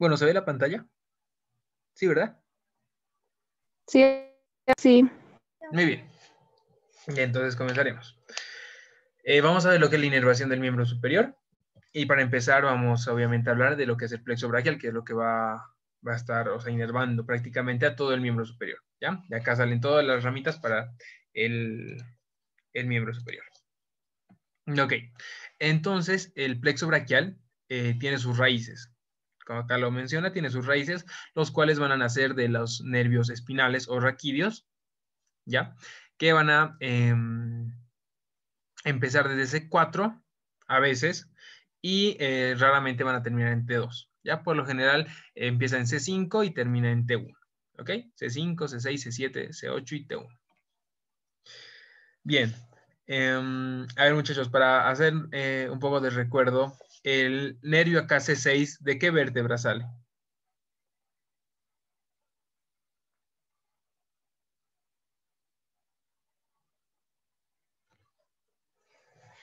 Bueno, ¿se ve la pantalla? Sí, ¿verdad? Sí, sí. Muy bien. Entonces comenzaremos. Eh, vamos a ver lo que es la inervación del miembro superior. Y para empezar vamos obviamente a hablar de lo que es el plexo brachial, que es lo que va, a estar, o sea, inervando prácticamente a todo el miembro superior. ¿ya? De acá salen todas las ramitas para el, miembro superior. Ok, entonces el plexo brachial eh, tiene sus raíces como acá lo menciona, tiene sus raíces, los cuales van a nacer de los nervios espinales o raquídeos, ¿ya? Que van a em, empezar desde C4 a veces y eh, raramente van a terminar en T2, ¿ya? Por lo general empieza en C5 y termina en T1, ¿ok? C5, C6, C7, C8 y T1. Bien, em, a ver muchachos, para hacer eh, un poco de recuerdo el nervio acá C6, ¿de qué vértebra sale?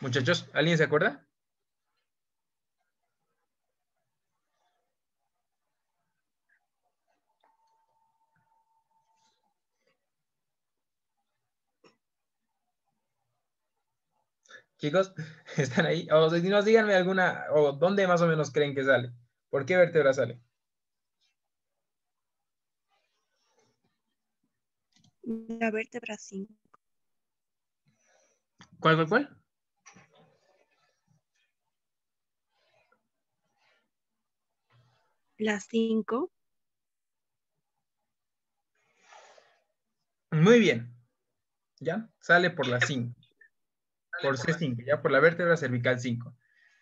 Muchachos, ¿alguien se acuerda? Chicos, ¿están ahí? O si no, díganme alguna, o dónde más o menos creen que sale. ¿Por qué vértebra sale? La vértebra 5. ¿Cuál, cuál, cuál? La 5. Muy bien. ¿Ya? Sale por la 5 por C5, ya por la vértebra cervical 5.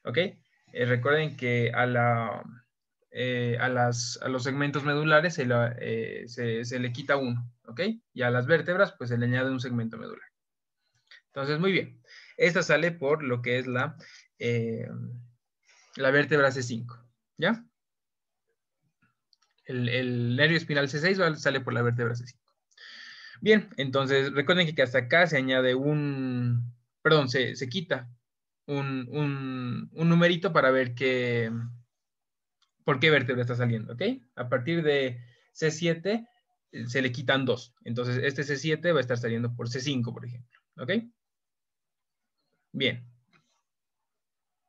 ¿Ok? Eh, recuerden que a, la, eh, a, los segmentos medulares eh, se, le quita uno, ¿ok? Y a las vértebras, pues se le añade un segmento medular. Entonces, muy bien. Esta sale por lo que es la, la vértebra C5, ¿ya? el nervio espinal C6 sale por la vértebra C5. Bien, entonces recuerden que hasta acá se añade un, perdón, se, quita un, numerito para ver qué, por qué vértebra está saliendo, ¿ok? A partir de C7 eh, se le quitan dos. Entonces, este C7 va a estar saliendo por C5, por ejemplo, ¿ok? Bien.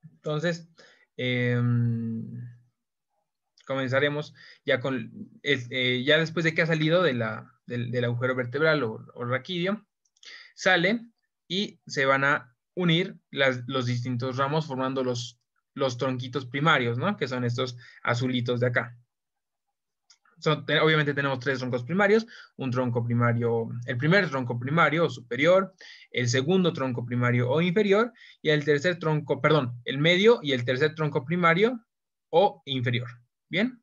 Entonces, em, comenzaremos ya con, eh, ya después de que ha salido del, agujero vertebral o, o raquídeo, sale y se van a unir los distintos ramos formando los, los tronquitos primarios, ¿no? Que son estos azulitos de acá. obviamente tenemos tres troncos primarios, un tronco primario, el primer tronco primario o superior, el segundo tronco primario o inferior, y el tercer tronco, perdón, el medio y el tercer tronco primario o inferior. ¿Bien?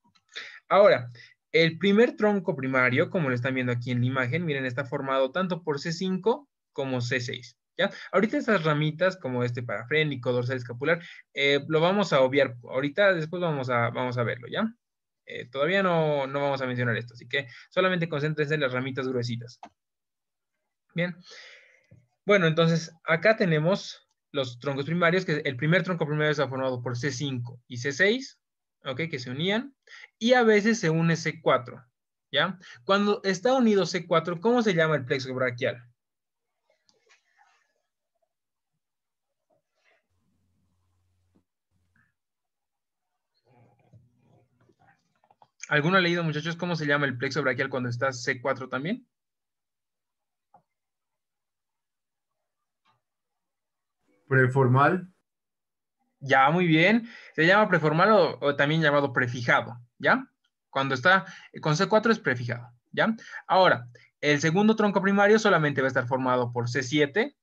Ahora, el primer tronco primario, como lo están viendo aquí en la imagen, miren, está formado tanto por C5 como C6. ¿Ya? Ahorita estas ramitas como este parafrénico, dorsal escapular, eh, lo vamos a obviar. Ahorita después vamos a, vamos a verlo, ¿ya? Eh, todavía no, vamos a mencionar esto, así que solamente concéntrense en las ramitas gruesitas. Bien. Bueno, entonces acá tenemos los troncos primarios, que el primer tronco primario está formado por C5 y C6, ¿ok? Que se unían, y a veces se une C4, ¿ya? Cuando está unido C4, ¿cómo se llama el plexo brachial? ¿Alguno ha leído, muchachos, cómo se llama el plexo braquial cuando está C4 también? Preformal. Ya, muy bien. Se llama preformal o, o también llamado prefijado, ¿ya? Cuando está con C4 es prefijado, ¿ya? Ahora, el segundo tronco primario solamente va a estar formado por C7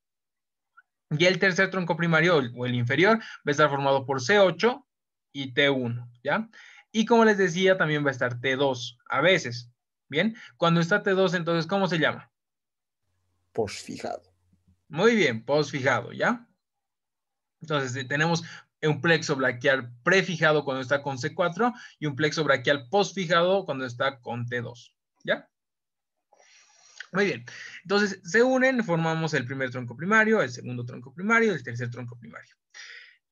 y el tercer tronco primario o el inferior va a estar formado por C8 y T1, ¿ya? Y como les decía, también va a estar T2 a veces. Bien, cuando está T2, entonces, ¿cómo se llama? Posfijado. Muy bien, posfijado, ¿ya? Entonces, eh, tenemos un plexo braquial prefijado cuando está con C4 y un plexo braquial posfijado cuando está con T2, ¿ya? Muy bien, entonces se unen, formamos el primer tronco primario, el segundo tronco primario, el tercer tronco primario.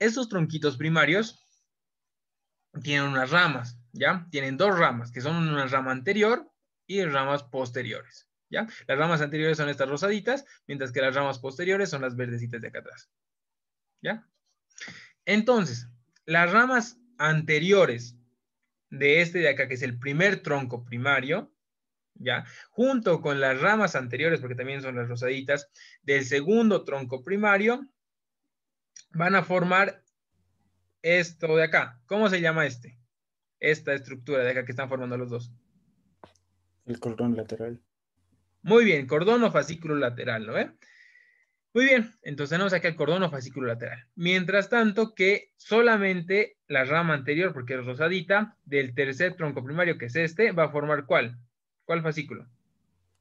Estos tronquitos primarios tienen unas ramas, ¿ya? Tienen dos ramas, que son una rama anterior y ramas posteriores, ¿ya? Las ramas anteriores son estas rosaditas, mientras que las ramas posteriores son las verdecitas de acá atrás, ¿ya? Entonces, las ramas anteriores de este de acá, que es el primer tronco primario, ¿ya? Junto con las ramas anteriores, porque también son las rosaditas, del segundo tronco primario, van a formar esto de acá. ¿Cómo se llama este? Esta estructura de acá que están formando los dos. El cordón lateral. Muy bien, cordón o fascículo lateral, ¿no? Muy bien, entonces tenemos aquí el cordón o fascículo lateral. Mientras tanto que solamente la rama anterior, porque es rosadita, del tercer tronco primario, que es este, va a formar ¿cuál? ¿Cuál fascículo?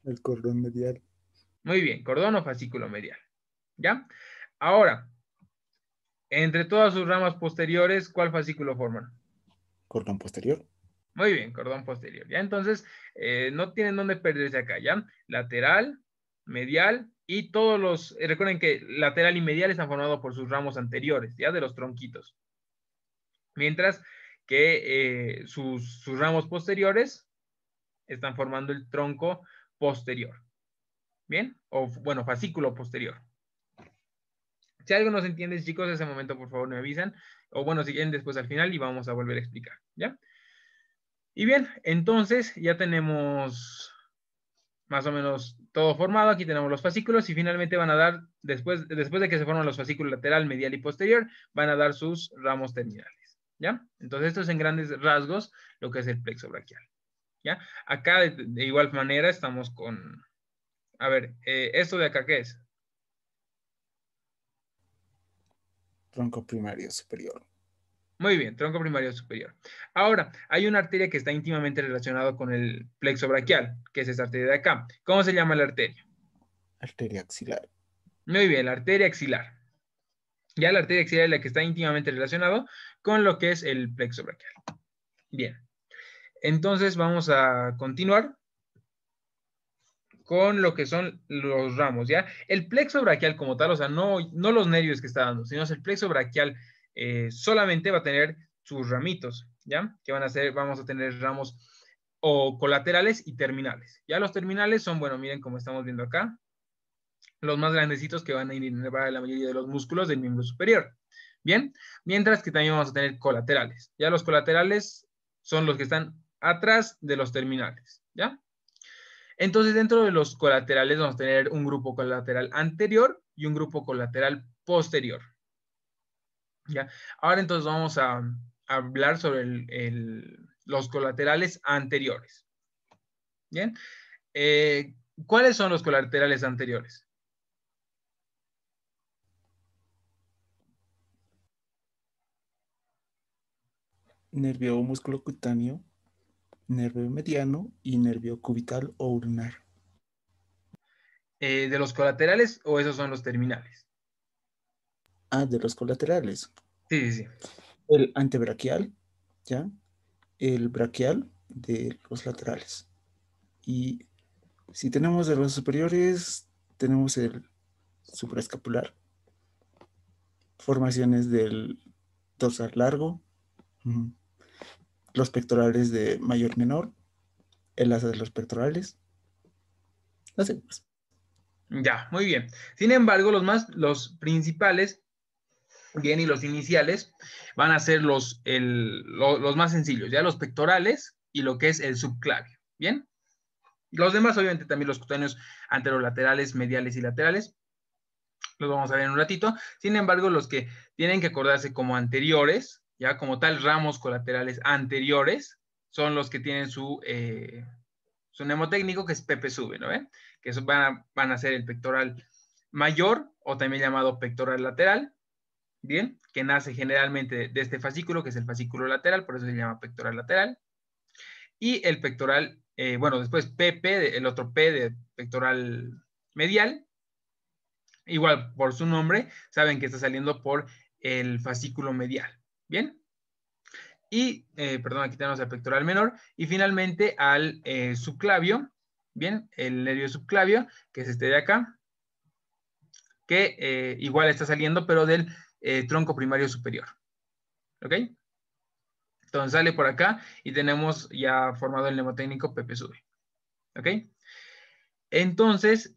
El cordón medial. Muy bien, cordón o fascículo medial. ¿Ya? Ahora, entre todas sus ramas posteriores, ¿cuál fascículo forman? Cordón posterior. Muy bien, cordón posterior. Ya entonces, eh, no tienen dónde perderse acá, ¿ya? Lateral, medial y todos los, eh, recuerden que lateral y medial están formados por sus ramos anteriores, ¿ya? De los tronquitos. Mientras que eh, sus, sus ramos posteriores están formando el tronco posterior. ¿Bien? O bueno, fascículo posterior. Si algo no se entiende, chicos, ese momento, por favor, me avisan. O bueno, siguen después al final y vamos a volver a explicar, ¿ya? Y bien, entonces ya tenemos más o menos todo formado. Aquí tenemos los fascículos y finalmente van a dar, después, después de que se forman los fascículos lateral, medial y posterior, van a dar sus ramos terminales, ¿ya? Entonces, esto es en grandes rasgos lo que es el plexo braquial, ¿ya? Acá, de, igual manera, estamos con... A ver, eh, ¿esto de acá qué es? Tronco primario superior. Muy bien, tronco primario superior. Ahora, hay una arteria que está íntimamente relacionada con el plexo braquial, que es esta arteria de acá. ¿Cómo se llama la arteria? Arteria axilar. Muy bien, la arteria axilar. Ya la arteria axilar es la que está íntimamente relacionada con lo que es el plexo braquial. Bien. Entonces vamos a continuar con lo que son los ramos, ¿ya? El plexo braquial como tal, o sea, no, no los nervios que está dando, sino el plexo braquial eh, solamente va a tener sus ramitos, ¿ya? Que van a ser, vamos a tener ramos o colaterales y terminales. Ya los terminales son, bueno, miren como estamos viendo acá, los más grandecitos que van a inervar la mayoría de los músculos del miembro superior. Bien, mientras que también vamos a tener colaterales. Ya los colaterales son los que están atrás de los terminales, ¿ya? Entonces, dentro de los colaterales vamos a tener un grupo colateral anterior y un grupo colateral posterior. ¿Ya? Ahora entonces vamos a, hablar sobre los colaterales anteriores. ¿Bien? Eh, ¿Cuáles son los colaterales anteriores? Nervio músculo cutáneo nervio mediano y nervio cubital o ulnar. Eh, ¿De los colaterales o esos son los terminales? Ah, de los colaterales. Sí, sí, El antebraquial, ¿ya? El braquial de los laterales. Y si tenemos de los superiores, tenemos el supraescapular. Formaciones del dorsal largo los pectorales de mayor menor, el asa de los pectorales, sé más. Ya, muy bien. Sin embargo, los más, los principales, bien, y los iniciales van a ser los, el, los más sencillos, ya los pectorales y lo que es el subclavio, ¿bien? Los demás, obviamente, también los cutáneos anterolaterales, mediales y laterales, los vamos a ver en un ratito. Sin embargo, los que tienen que acordarse como anteriores ya como tal ramos colaterales anteriores son los que tienen su, eh, mnemotécnico que es Pepe sube, ¿no? Que van a, van a ser el pectoral mayor o también llamado pectoral lateral, ¿bien? Que nace generalmente de este fascículo, que es el fascículo lateral, por eso se llama pectoral lateral. Y el pectoral, eh, bueno, después PP, el otro P de pectoral medial, igual por su nombre, saben que está saliendo por el fascículo medial, Bien. Y, eh, perdón, aquí tenemos el pectoral menor. Y finalmente al eh, subclavio, bien, el nervio subclavio, que es este de acá, que eh, igual está saliendo, pero del tronco primario superior. ¿Ok? Entonces sale por acá y tenemos ya formado el mnemotécnico PPSV. ¿Ok? Entonces,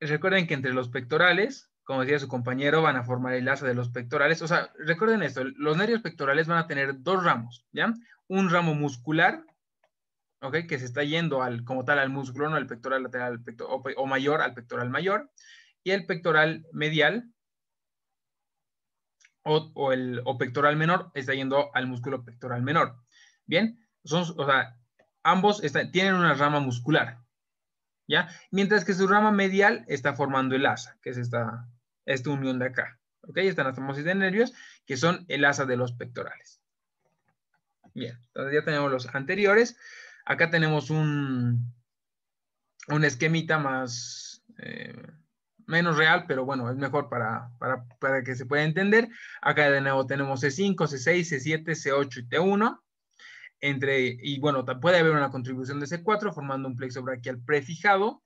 recuerden que entre los pectorales como decía su compañero, van a formar el asa de los pectorales. O sea, recuerden esto, los nervios pectorales van a tener dos ramos, ¿ya? Un ramo muscular, ¿ok? Que se está yendo al, como tal al músculo, no al pectoral lateral o, mayor al pectoral mayor, y el pectoral medial, o, el pectoral menor está yendo al músculo pectoral menor. Bien, son, o sea, ambos tienen una rama muscular, ¿ya? Mientras que su rama medial está formando el asa, que es esta, esta unión de acá. ¿Ok? Están las de nervios, que son el asa de los pectorales. Bien, entonces ya tenemos los anteriores. Acá tenemos un, un esquemita más, eh, menos real, pero bueno, es mejor para, para, para, que se pueda entender. Acá de nuevo tenemos C5, C6, C7, C8 y T1. Entre, y bueno, puede haber una contribución de C4 formando un plexo brachial prefijado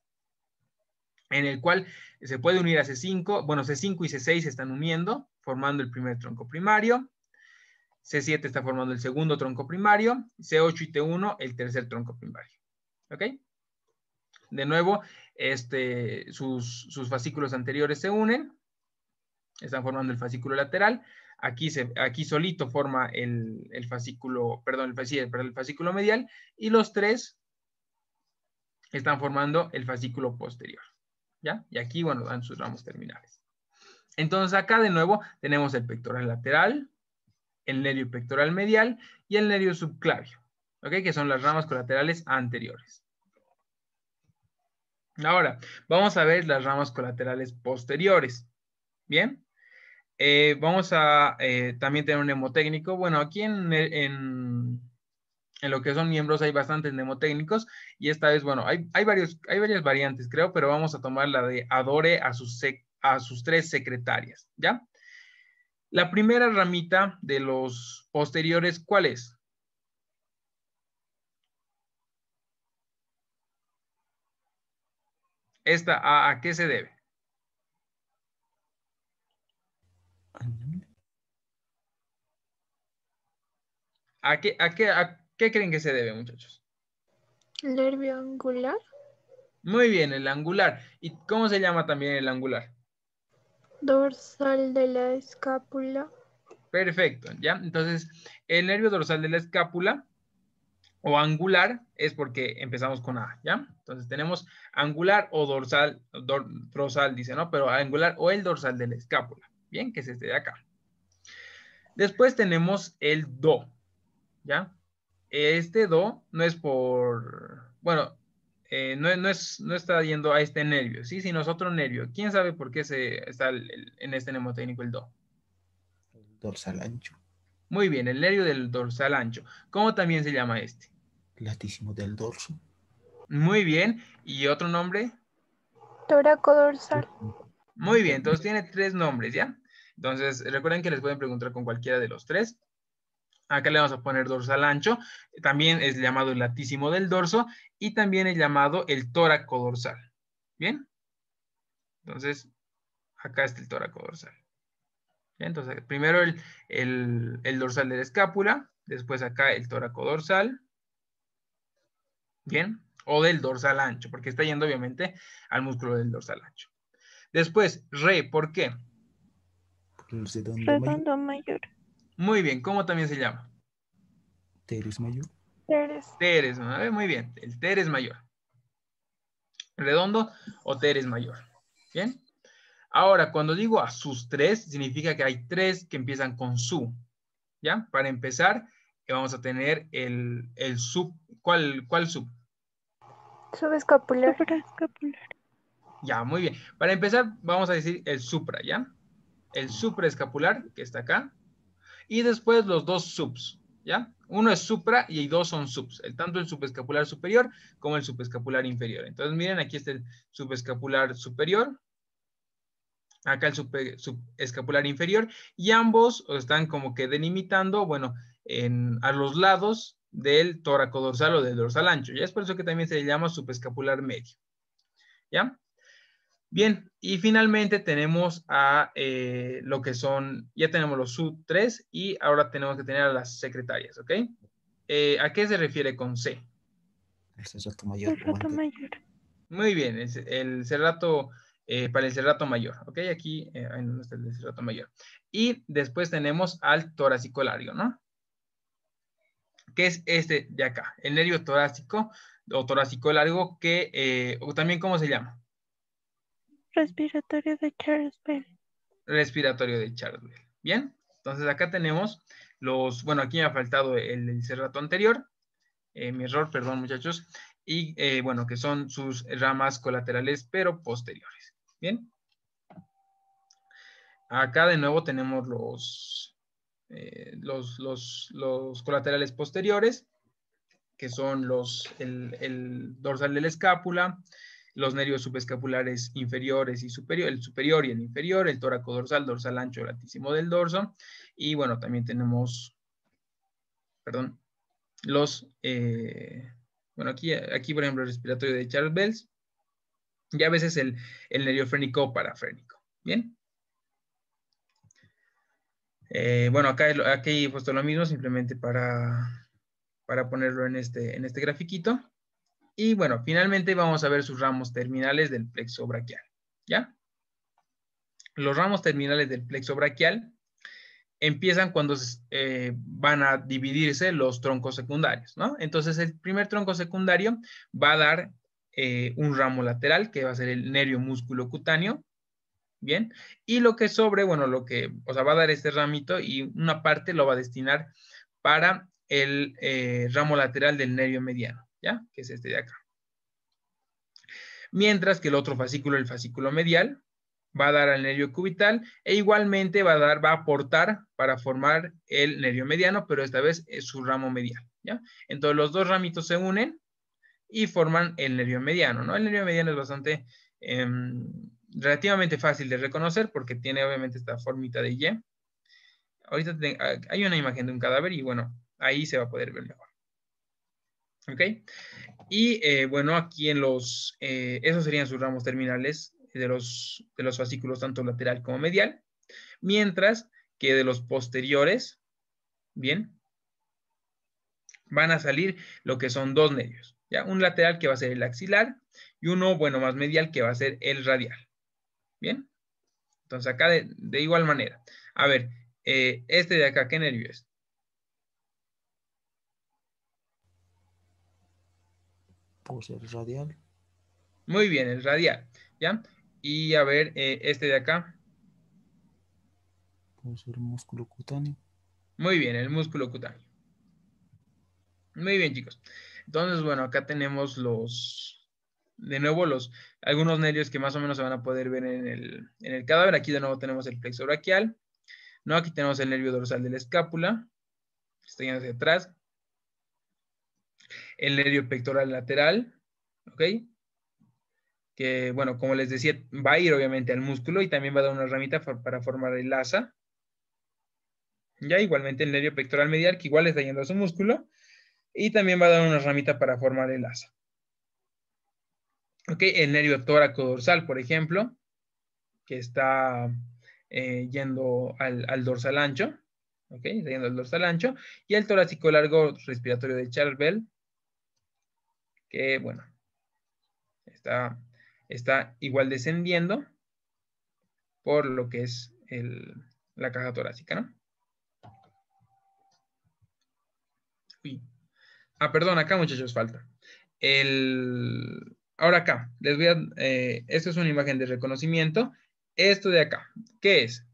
en el cual se puede unir a C5, bueno, C5 y C6 se están uniendo, formando el primer tronco primario, C7 está formando el segundo tronco primario, C8 y T1 el tercer tronco primario. ¿Ok? De nuevo, este, sus, fascículos anteriores se unen, están formando el fascículo lateral, aquí, se, aquí solito forma el, fascículo, perdón, el, perdón, el fascículo medial, y los tres están formando el fascículo posterior. ¿ya? Y aquí, bueno, dan sus ramos terminales. Entonces acá de nuevo tenemos el pectoral lateral, el nervio pectoral medial y el nervio subclavio, ¿ok? Que son las ramas colaterales anteriores. Ahora, vamos a ver las ramas colaterales posteriores, ¿bien? Eh, vamos a eh, también tener un hemotécnico. Bueno, aquí en en lo que son miembros hay bastantes mnemotécnicos y esta vez, bueno, hay, varios, hay varias variantes, creo, pero vamos a tomar la de adore a sus, a sus tres secretarias, ¿ya? La primera ramita de los posteriores, ¿cuál es? ¿Esta a, qué se debe? ¿A qué, a qué, ¿Qué creen que se debe, muchachos? ¿El nervio angular? Muy bien, el angular. ¿Y cómo se llama también el angular? Dorsal de la escápula. Perfecto, ¿ya? Entonces, el nervio dorsal de la escápula o angular es porque empezamos con A, ¿ya? Entonces tenemos angular o dorsal, dorsal dice, ¿no? Pero angular o el dorsal de la escápula, ¿bien? Que es este de acá. Después tenemos el do, ¿ya? este do no es por, bueno, eh, no, es, no está yendo a este nervio, ¿sí? sino es otro nervio. ¿Quién sabe por qué se, está en este mnemotécnico el do? El dorsal ancho. Muy bien, el nervio del dorsal ancho. ¿Cómo también se llama este? Latísimo del dorso. Muy bien, ¿y otro nombre? toracodorsal Muy bien, entonces tiene tres nombres, ¿ya? Entonces, recuerden que les pueden preguntar con cualquiera de los tres. Acá le vamos a poner dorsal ancho, también es llamado el latísimo del dorso y también es llamado el tóraco dorsal. ¿Bien? Entonces, acá está el tóraco dorsal. Entonces, primero el, dorsal de la escápula, después acá el tóraco dorsal. ¿Bien? O del dorsal ancho, porque está yendo obviamente al músculo del dorsal ancho. Después, re, ¿por qué? Redondo mayor. Muy bien, ¿cómo también se llama? Teres mayor. Teres. Teres, ¿no? muy bien, el Teres mayor. Redondo o Teres mayor. Bien. Ahora, cuando digo a sus tres, significa que hay tres que empiezan con su. ¿Ya? Para empezar, vamos a tener el, el sub. ¿Cuál, cuál sub? Subescapular. Supraescapular. Ya, muy bien. Para empezar, vamos a decir el supra, ¿ya? El supraescapular, que está acá, y después los dos subs, ¿ya? Uno es supra y dos son subs, el, tanto el subescapular superior como el subescapular inferior. Entonces, miren, aquí está el subescapular superior, acá el subescapular inferior, y ambos están como que delimitando, bueno, en, a los lados del tóraco dorsal o del dorsal ancho. Ya es por eso que también se le llama subescapular medio. ¿Ya? Bien, y finalmente tenemos a eh, lo que son, ya tenemos los sub 3 y ahora tenemos que tener a las secretarias, ¿ok? Eh, ¿A qué se refiere con C? El cerrato mayor. Cerrato mayor. Muy bien, el, el cerrato, eh, para el cerrato mayor, ¿ok? Aquí, no está el cerrato mayor. Y después tenemos al torácico largo, ¿no? Que es este de acá, el nervio torácico o torácico largo, que, o también, ¿cómo se llama? Respiratorio de Charles Bell. Respiratorio de Charles Bell. Bien, entonces acá tenemos los, bueno, aquí me ha faltado el, cerrato anterior, eh, mi error, perdón muchachos, y eh, bueno, que son sus ramas colaterales pero posteriores. Bien. Acá de nuevo tenemos los, eh, los, los, colaterales posteriores, que son los, el, el dorsal de la escápula, los nervios subescapulares inferiores y superior, el superior y el inferior, el tóraco dorsal, dorsal ancho, latísimo del dorso. Y bueno, también tenemos, perdón, los, eh, bueno, aquí, aquí por ejemplo el respiratorio de Charles Bells y a veces el, el nervio frénico parafrénico. Bien. Eh, bueno, acá aquí he puesto lo mismo simplemente para, para ponerlo en este, en este grafiquito. Y bueno, finalmente vamos a ver sus ramos terminales del plexo braquial. ¿Ya? Los ramos terminales del plexo braquial empiezan cuando eh, van a dividirse los troncos secundarios, ¿no? Entonces el primer tronco secundario va a dar eh, un ramo lateral que va a ser el nervio músculo cutáneo, ¿bien? Y lo que sobre, bueno, lo que, o sea, va a dar este ramito y una parte lo va a destinar para el eh, ramo lateral del nervio mediano, ¿ya? Que es este de acá. Mientras que el otro fascículo, el fascículo medial, va a dar al nervio cubital e igualmente va a, dar, va a aportar para formar el nervio mediano, pero esta vez es su ramo medial, ¿ya? Entonces los dos ramitos se unen y forman el nervio mediano, El nervio mediano es bastante... Em, relativamente fácil de reconocer porque tiene obviamente esta formita de Y. Ahorita hay una imagen de un cadáver y bueno, ahí se va a poder ver mejor. ¿Ok? Y eh, bueno, aquí en los, eh, esos serían sus ramos terminales de los, de los fascículos tanto lateral como medial, mientras que de los posteriores, bien, van a salir lo que son dos nervios. ¿ya? Un lateral que va a ser el axilar y uno, bueno, más medial que va a ser el radial, ¿bien? Entonces acá de, igual manera, a ver, eh, este de acá, ¿qué nervio es? Vamos a radial. Muy bien, el radial, ¿ya? Y a ver, eh, este de acá. Vamos ser músculo cutáneo. Muy bien, el músculo cutáneo. Muy bien, chicos. Entonces, bueno, acá tenemos los, de nuevo, los, algunos nervios que más o menos se van a poder ver en el, en el cadáver. Aquí de nuevo tenemos el plexo brachial, ¿no? Aquí tenemos el nervio dorsal de la escápula, está yendo hacia atrás el nervio pectoral lateral, ¿ok? Que, bueno, como les decía, va a ir obviamente al músculo y también va a dar una ramita para formar el asa. Ya igualmente el nervio pectoral medial, que igual está yendo a su músculo, y también va a dar una ramita para formar el asa. ¿Ok? El nervio tóraco dorsal, por ejemplo, que está eh, yendo al, al, dorsal ancho, ¿ok? yendo al dorsal ancho, y el torácico largo respiratorio de Charvel, que bueno, está, está igual descendiendo por lo que es la caja torácica, ¿no? Ah, perdón, acá muchachos falta. ahora acá, les voy a, eh, esto es una imagen de reconocimiento. Esto de acá, ¿qué es?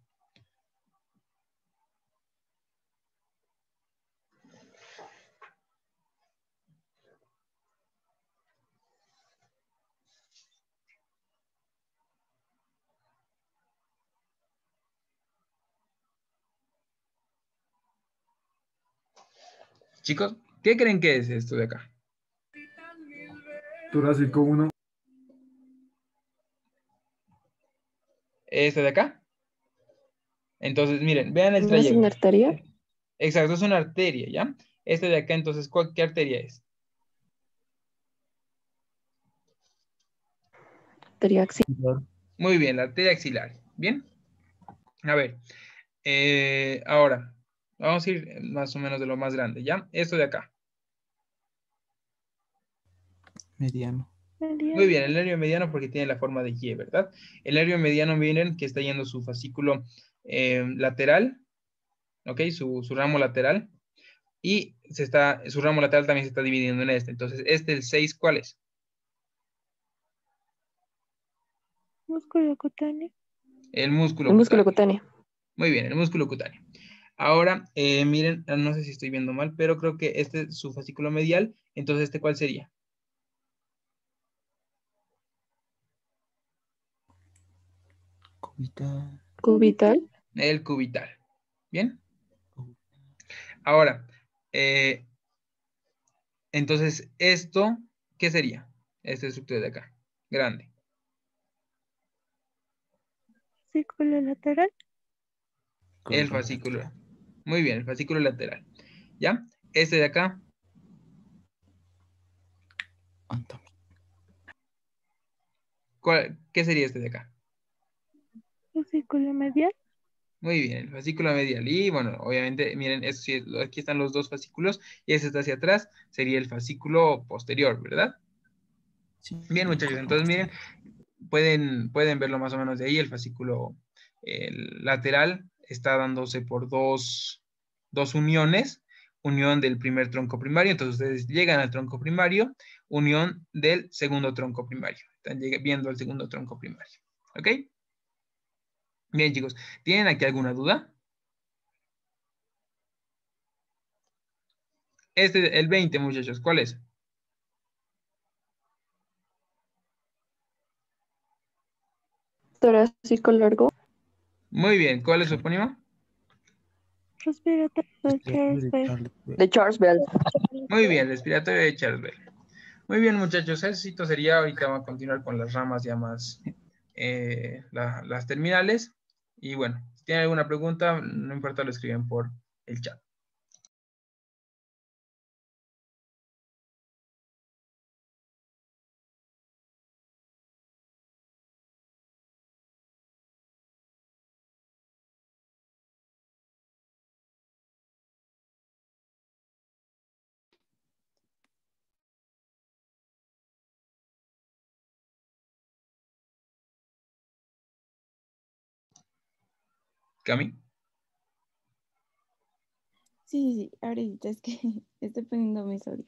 Chicos, ¿qué creen que es esto de acá? Torácico 1. ¿Este de acá? Entonces, miren, vean el trayecto. ¿Es una arteria? Exacto, es una arteria, ¿ya? Este de acá, entonces, ¿cuál, ¿qué arteria es? Arteria axilar. Muy bien, la arteria axilar. ¿Bien? A ver, eh, ahora, Vamos a ir más o menos de lo más grande, ¿ya? Esto de acá. Mediano. Muy bien, el nervio mediano porque tiene la forma de G, ¿verdad? El nervio mediano, miren, que está yendo su fascículo eh, lateral, ¿ok? Su, ramo lateral. Y se está, su ramo lateral también se está dividiendo en este. Entonces, este, el 6, ¿cuál es? Músculo cutáneo. El músculo El músculo cutáneo. Muy bien, el músculo cutáneo. Ahora, eh, miren, ah, no sé si estoy viendo mal, pero creo que este es su fascículo medial. Entonces, ¿este cuál sería? Cubital. Cubital. El cubital. ¿Bien? Ahora, eh, entonces, esto, ¿qué sería? Este estructura de acá, grande. Fascículo lateral. El fascículo. Muy bien, el fascículo lateral. ¿Ya? Este de acá. ¿Qué sería este de acá? Fascículo medial. Muy bien, el fascículo medial. Y bueno, obviamente, miren, aquí están los dos fascículos y ese está hacia atrás, sería el fascículo posterior, ¿verdad? Sí. Bien, muchachos, entonces miren, pueden, pueden verlo más o menos de ahí, el fascículo lateral está dándose por dos, uniones, unión del primer tronco primario, entonces ustedes llegan al tronco primario, unión del segundo tronco primario. Están viendo el segundo tronco primario. ¿Ok? Bien, chicos, ¿tienen aquí alguna duda? Este, el 20, muchachos, ¿cuál es? Torácico largo. Muy bien, ¿cuál es su epónimo? Respiratorio de Charles De Charles Bell. Muy bien, respiratorio de Charles Bell. Muy bien, muchachos, éxito sería, ahorita vamos a continuar con las ramas ya más, eh, las terminales. Y bueno, si tienen alguna pregunta, no importa, lo escriben por el chat. Cami. Sí, sí, ahorita es que estoy poniendo mis audios.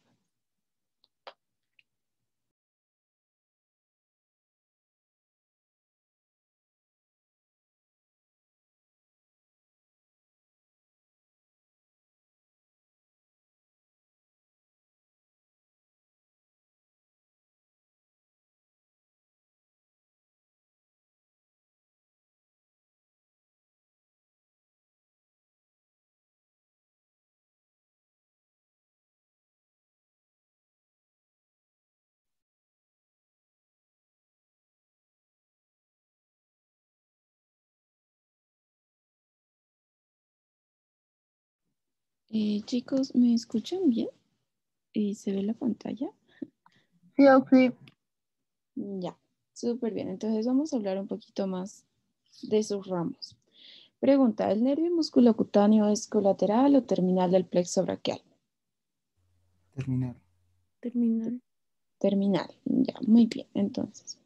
Eh, chicos, ¿me escuchan bien? ¿Y se ve la pantalla? Sí, ok. Ya, súper bien. Entonces vamos a hablar un poquito más de sus ramos. Pregunta, ¿el nervio musculo-cutáneo es colateral o terminal del plexo braquial? Terminal. Terminal. Terminal, ya, muy bien. Entonces,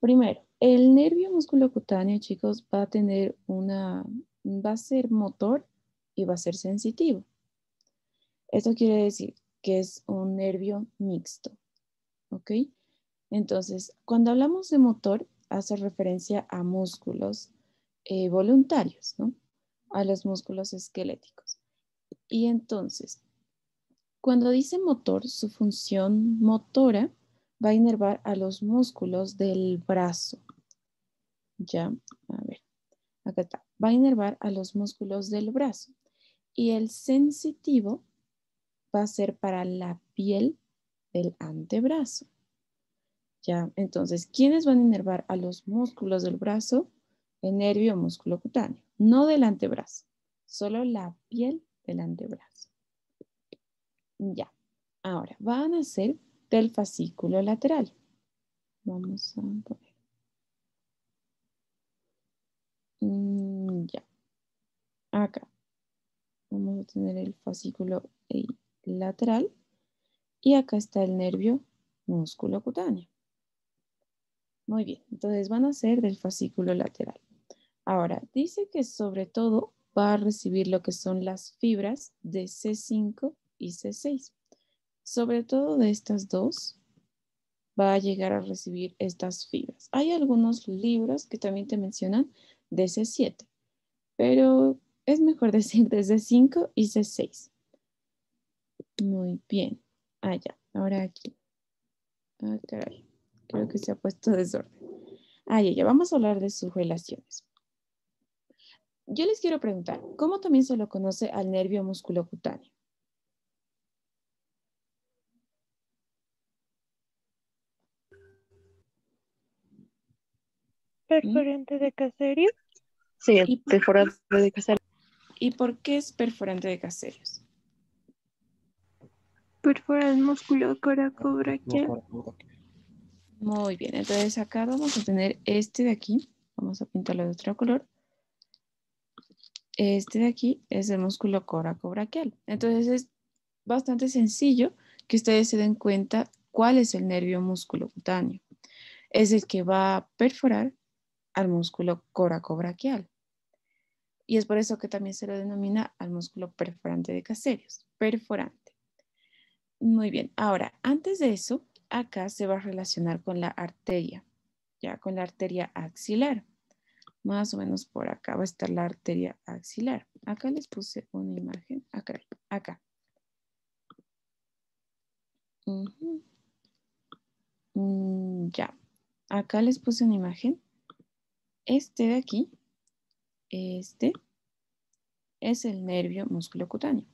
primero, el nervio cutáneo, chicos, va a tener una, va a ser motor y va a ser sensitivo. Esto quiere decir que es un nervio mixto. ¿Ok? Entonces, cuando hablamos de motor, hace referencia a músculos eh, voluntarios, ¿no? A los músculos esqueléticos. Y entonces, cuando dice motor, su función motora va a inervar a los músculos del brazo. Ya, a ver, acá está. Va a inervar a los músculos del brazo y el sensitivo va a ser para la piel del antebrazo. Ya, entonces, ¿quiénes van a inervar a los músculos del brazo? El nervio músculo cutáneo, no del antebrazo, solo la piel del antebrazo. Ya, ahora van a ser del fascículo lateral. Vamos a poner. Mm, vamos a tener el fascículo eh, lateral y acá está el nervio músculo cutáneo. Muy bien, entonces van a ser del fascículo lateral. Ahora, dice que sobre todo va a recibir lo que son las fibras de C5 y C6. Sobre todo de estas dos va a llegar a recibir estas fibras. Hay algunos libros que también te mencionan de C7, pero es mejor decir desde 5 y C6. Muy bien. Ah, ya. Ahora aquí. Ah, Creo que se ha puesto desorden. Ah, ya, Vamos a hablar de sus relaciones. Yo les quiero preguntar, ¿cómo también se lo conoce al nervio musculocutáneo? ¿Perforante ¿Mm? de Caserio. Sí, perforante de Caserio. ¿Y por qué es perforante de Caseros? Perfora pues el músculo coracobraquial. Ah, Muy bien, entonces acá vamos a tener este de aquí. Vamos a pintarlo de otro color. Este de aquí es el músculo coracobraquial. Entonces es bastante sencillo que ustedes se den cuenta cuál es el nervio músculo cutáneo. Es el que va a perforar al músculo coracobraquial y es por eso que también se lo denomina al músculo perforante de caserios, perforante. Muy bien, ahora, antes de eso, acá se va a relacionar con la arteria, ya con la arteria axilar. Más o menos por acá va a estar la arteria axilar. Acá les puse una imagen, ah, acá. acá. Mm, ya, acá les puse una imagen. Este de aquí este es el nervio cutáneo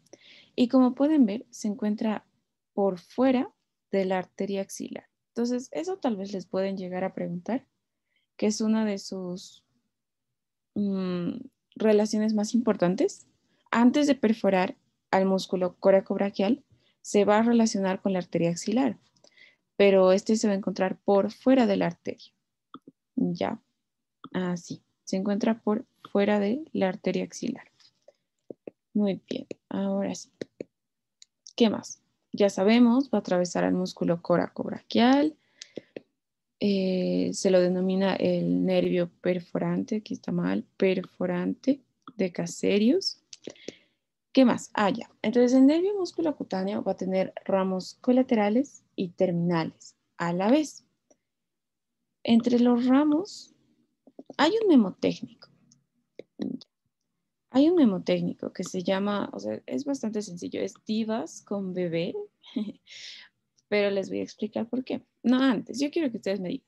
Y como pueden ver, se encuentra por fuera de la arteria axilar. Entonces, eso tal vez les pueden llegar a preguntar, que es una de sus mm, relaciones más importantes. Antes de perforar al músculo coracobrachial se va a relacionar con la arteria axilar, pero este se va a encontrar por fuera de la arteria. Ya, así. Se encuentra por fuera de la arteria axilar. Muy bien, ahora sí. ¿Qué más? Ya sabemos, va a atravesar el músculo coraco Eh, se lo denomina el nervio perforante, aquí está mal, perforante de Caserius. ¿Qué más? Ah, ya. Entonces, el nervio músculo cutáneo va a tener ramos colaterales y terminales a la vez. Entre los ramos hay un técnico, Hay un técnico que se llama, o sea, es bastante sencillo, es divas con bebé, pero les voy a explicar por qué. No, antes, yo quiero que ustedes me digan,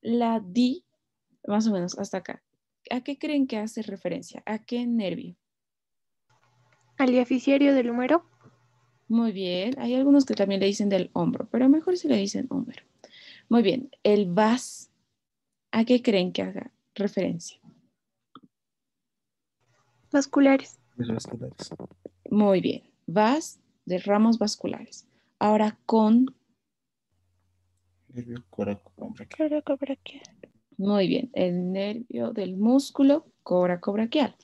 la di, más o menos hasta acá, ¿a qué creen que hace referencia? ¿A qué nervio? Al diaficiario del húmero. Muy bien, hay algunos que también le dicen del hombro, pero mejor si le dicen húmero. Muy bien, el vas, ¿a qué creen que haga? referencia? Vasculares. vasculares. Muy bien. Vas de ramos vasculares. Ahora con... Nervio coracobraquial. Muy bien. El nervio del músculo coracobraquial.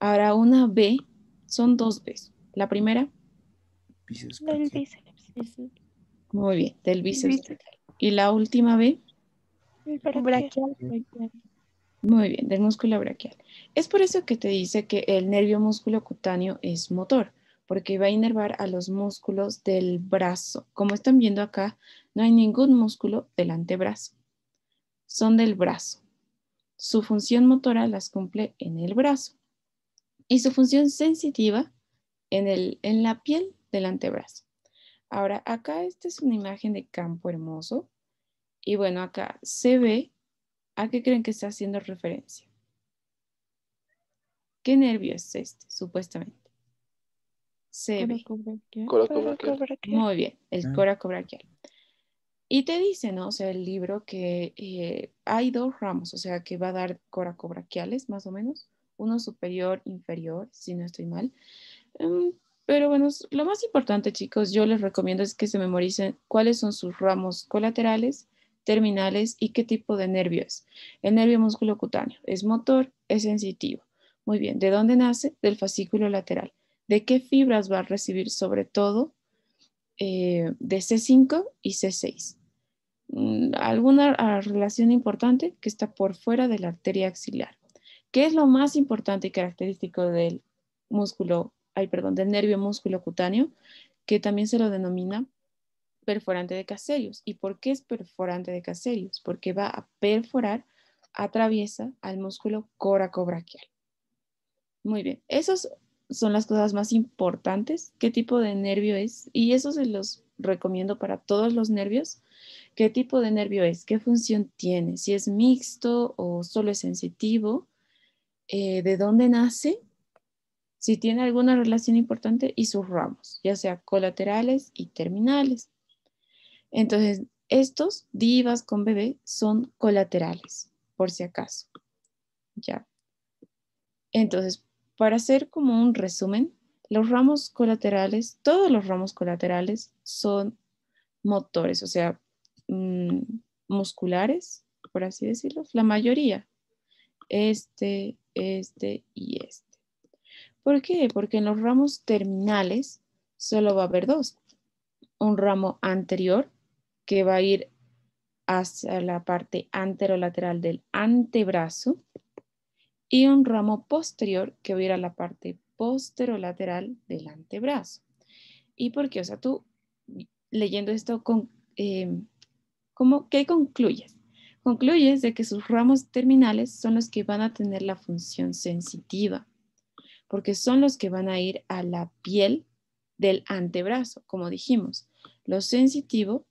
Ahora una B. Son dos Bs. La primera. Del bíceps. Muy bien. Del bíceps. Y la última B. El muy bien, del músculo braquial. Es por eso que te dice que el nervio músculo cutáneo es motor, porque va a inervar a los músculos del brazo. Como están viendo acá, no hay ningún músculo del antebrazo. Son del brazo. Su función motora las cumple en el brazo y su función sensitiva en, el, en la piel del antebrazo. Ahora, acá esta es una imagen de campo hermoso y bueno, acá se ve ¿A qué creen que está haciendo referencia? ¿Qué nervio es este, supuestamente? Coracobrachial. Muy bien, el ah. coracobrachial. Y te dice, ¿no? O sea, el libro que eh, hay dos ramos, o sea, que va a dar coracobrachiales, más o menos. Uno superior, inferior, si no estoy mal. Em, pero bueno, lo más importante, chicos, yo les recomiendo es que se memoricen cuáles son sus ramos colaterales terminales y qué tipo de nervio es. El nervio músculo cutáneo es motor, es sensitivo. Muy bien, ¿de dónde nace? Del fascículo lateral. ¿De qué fibras va a recibir? Sobre todo eh, de C5 y C6. Mm, alguna relación importante que está por fuera de la arteria axilar. ¿Qué es lo más importante y característico del músculo, ay, perdón, del nervio músculo cutáneo? Que también se lo denomina perforante de caserios. ¿Y por qué es perforante de caserios? Porque va a perforar, atraviesa al músculo coracobraquial. Muy bien, esas son las cosas más importantes. ¿Qué tipo de nervio es? Y eso se los recomiendo para todos los nervios. ¿Qué tipo de nervio es? ¿Qué función tiene? Si es mixto o solo es sensitivo. Eh, ¿De dónde nace? si tiene alguna relación importante y sus ramos, ya sea colaterales y terminales. Entonces, estos divas con bebé son colaterales, por si acaso. Ya. Entonces, para hacer como un resumen, los ramos colaterales, todos los ramos colaterales son motores, o sea, mm, musculares, por así decirlo, la mayoría. Este, este y este. ¿Por qué? Porque en los ramos terminales solo va a haber dos. Un ramo anterior que va a ir hacia la parte anterolateral del antebrazo y un ramo posterior que va a ir a la parte posterolateral del antebrazo. ¿Y por qué? O sea, tú leyendo esto, con, eh, ¿cómo, ¿qué concluyes? Concluyes de que sus ramos terminales son los que van a tener la función sensitiva, porque son los que van a ir a la piel del antebrazo, como dijimos. Lo sensitivo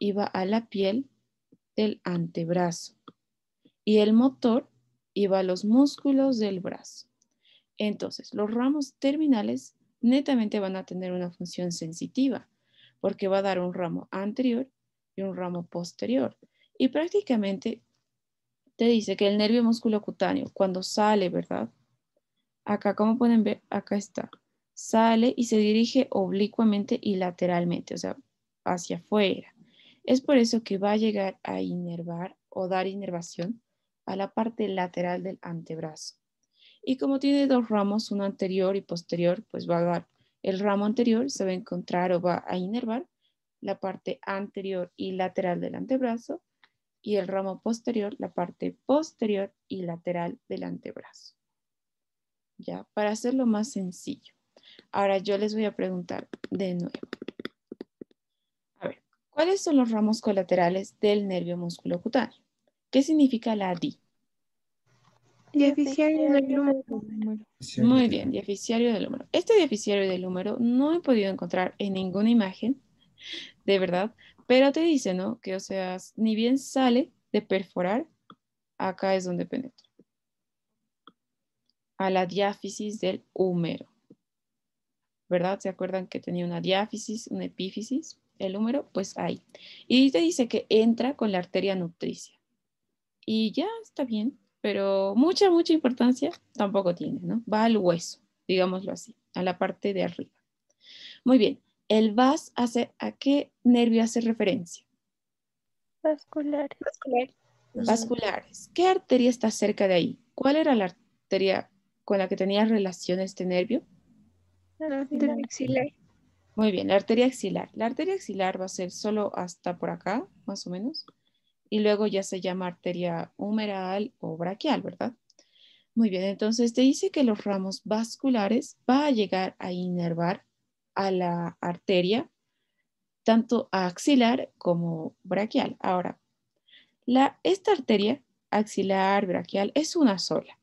iba a la piel del antebrazo y el motor iba a los músculos del brazo. Entonces, los ramos terminales netamente van a tener una función sensitiva porque va a dar un ramo anterior y un ramo posterior. Y prácticamente te dice que el nervio músculo cutáneo, cuando sale, ¿verdad? Acá, como pueden ver, acá está. Sale y se dirige oblicuamente y lateralmente, o sea, hacia afuera. Es por eso que va a llegar a inervar o dar inervación a la parte lateral del antebrazo. Y como tiene dos ramos, uno anterior y posterior, pues va a dar el ramo anterior, se va a encontrar o va a inervar la parte anterior y lateral del antebrazo y el ramo posterior, la parte posterior y lateral del antebrazo. ¿Ya? Para hacerlo más sencillo. Ahora yo les voy a preguntar de nuevo. ¿Cuáles son los ramos colaterales del nervio cutáneo? ¿Qué significa la DI? Deficiario del húmero. Muy bien, deficiario del húmero. Este deficiario del húmero no he podido encontrar en ninguna imagen, de verdad, pero te dice, ¿no? Que, o sea, ni bien sale de perforar, acá es donde penetra. A la diáfisis del húmero. ¿Verdad? ¿Se acuerdan que tenía una diáfisis, una epífisis? el húmero, pues ahí. Y te dice que entra con la arteria nutricia. Y ya está bien, pero mucha, mucha importancia tampoco tiene, ¿no? Va al hueso, digámoslo así, a la parte de arriba. Muy bien, el vas hace, ¿a qué nervio hace referencia? Vasculares. Vasculares. ¿Qué arteria está cerca de ahí? ¿Cuál era la arteria con la que tenía relación este nervio? Ah, la muy bien, la arteria axilar. La arteria axilar va a ser solo hasta por acá, más o menos. Y luego ya se llama arteria humeral o braquial, ¿verdad? Muy bien, entonces te dice que los ramos vasculares va a llegar a inervar a la arteria, tanto axilar como braquial. Ahora, la, esta arteria axilar, braquial, es una sola.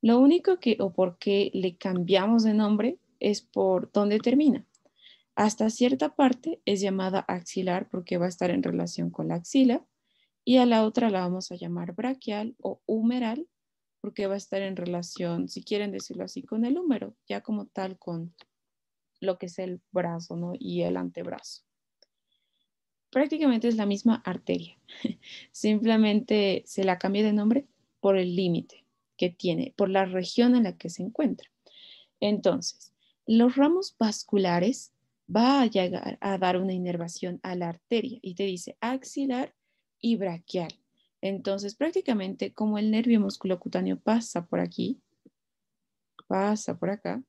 Lo único que o por qué le cambiamos de nombre es por dónde termina. Hasta cierta parte es llamada axilar porque va a estar en relación con la axila y a la otra la vamos a llamar braquial o humeral porque va a estar en relación, si quieren decirlo así, con el húmero, ya como tal con lo que es el brazo y el antebrazo. Prácticamente es la misma arteria, simplemente se la cambia de nombre por el límite que tiene, por la región en la que se encuentra. Entonces, los ramos vasculares va a llegar a dar una inervación a la arteria y te dice axilar y braquial. Entonces, prácticamente como el nervio musculocutáneo pasa por aquí, pasa por acá,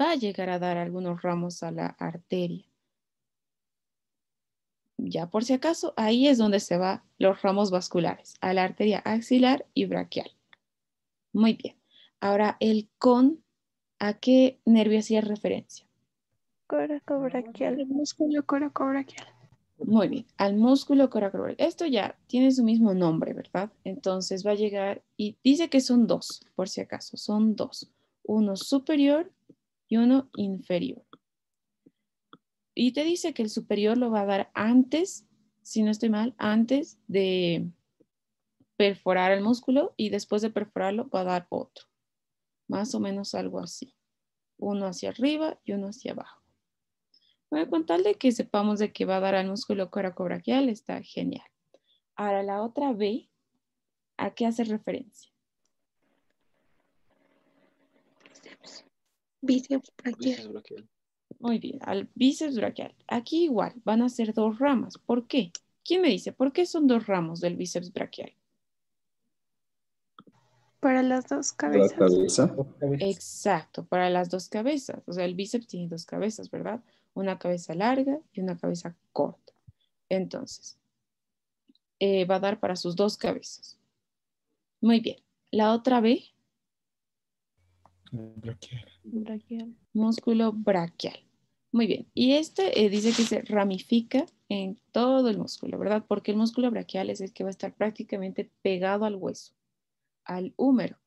va a llegar a dar algunos ramos a la arteria. Ya por si acaso, ahí es donde se van los ramos vasculares, a la arteria axilar y braquial. Muy bien. Ahora, el con, ¿a qué nervio hacía referencia? coracobraquial. músculo Muy bien, al músculo coracobraquial. Esto ya tiene su mismo nombre, ¿verdad? Entonces va a llegar y dice que son dos, por si acaso, son dos. Uno superior y uno inferior. Y te dice que el superior lo va a dar antes, si no estoy mal, antes de perforar el músculo y después de perforarlo va a dar otro. Más o menos algo así. Uno hacia arriba y uno hacia abajo. Bueno, con tal de que sepamos de qué va a dar al músculo coracobraquial, está genial. Ahora, la otra B, ¿a qué hace referencia? Bíceps braquial. Muy bien, al bíceps braquial. Aquí igual, van a ser dos ramas. ¿Por qué? ¿Quién me dice? ¿Por qué son dos ramos del bíceps braquial? Para las dos cabezas. Exacto, para las dos cabezas. O sea, el bíceps tiene dos cabezas, ¿verdad? una cabeza larga y una cabeza corta. Entonces, eh, va a dar para sus dos cabezas. Muy bien. La otra B. Brachial. Músculo brachial. Muy bien. Y este eh, dice que se ramifica en todo el músculo, ¿verdad? Porque el músculo braquial es el que va a estar prácticamente pegado al hueso, al húmero.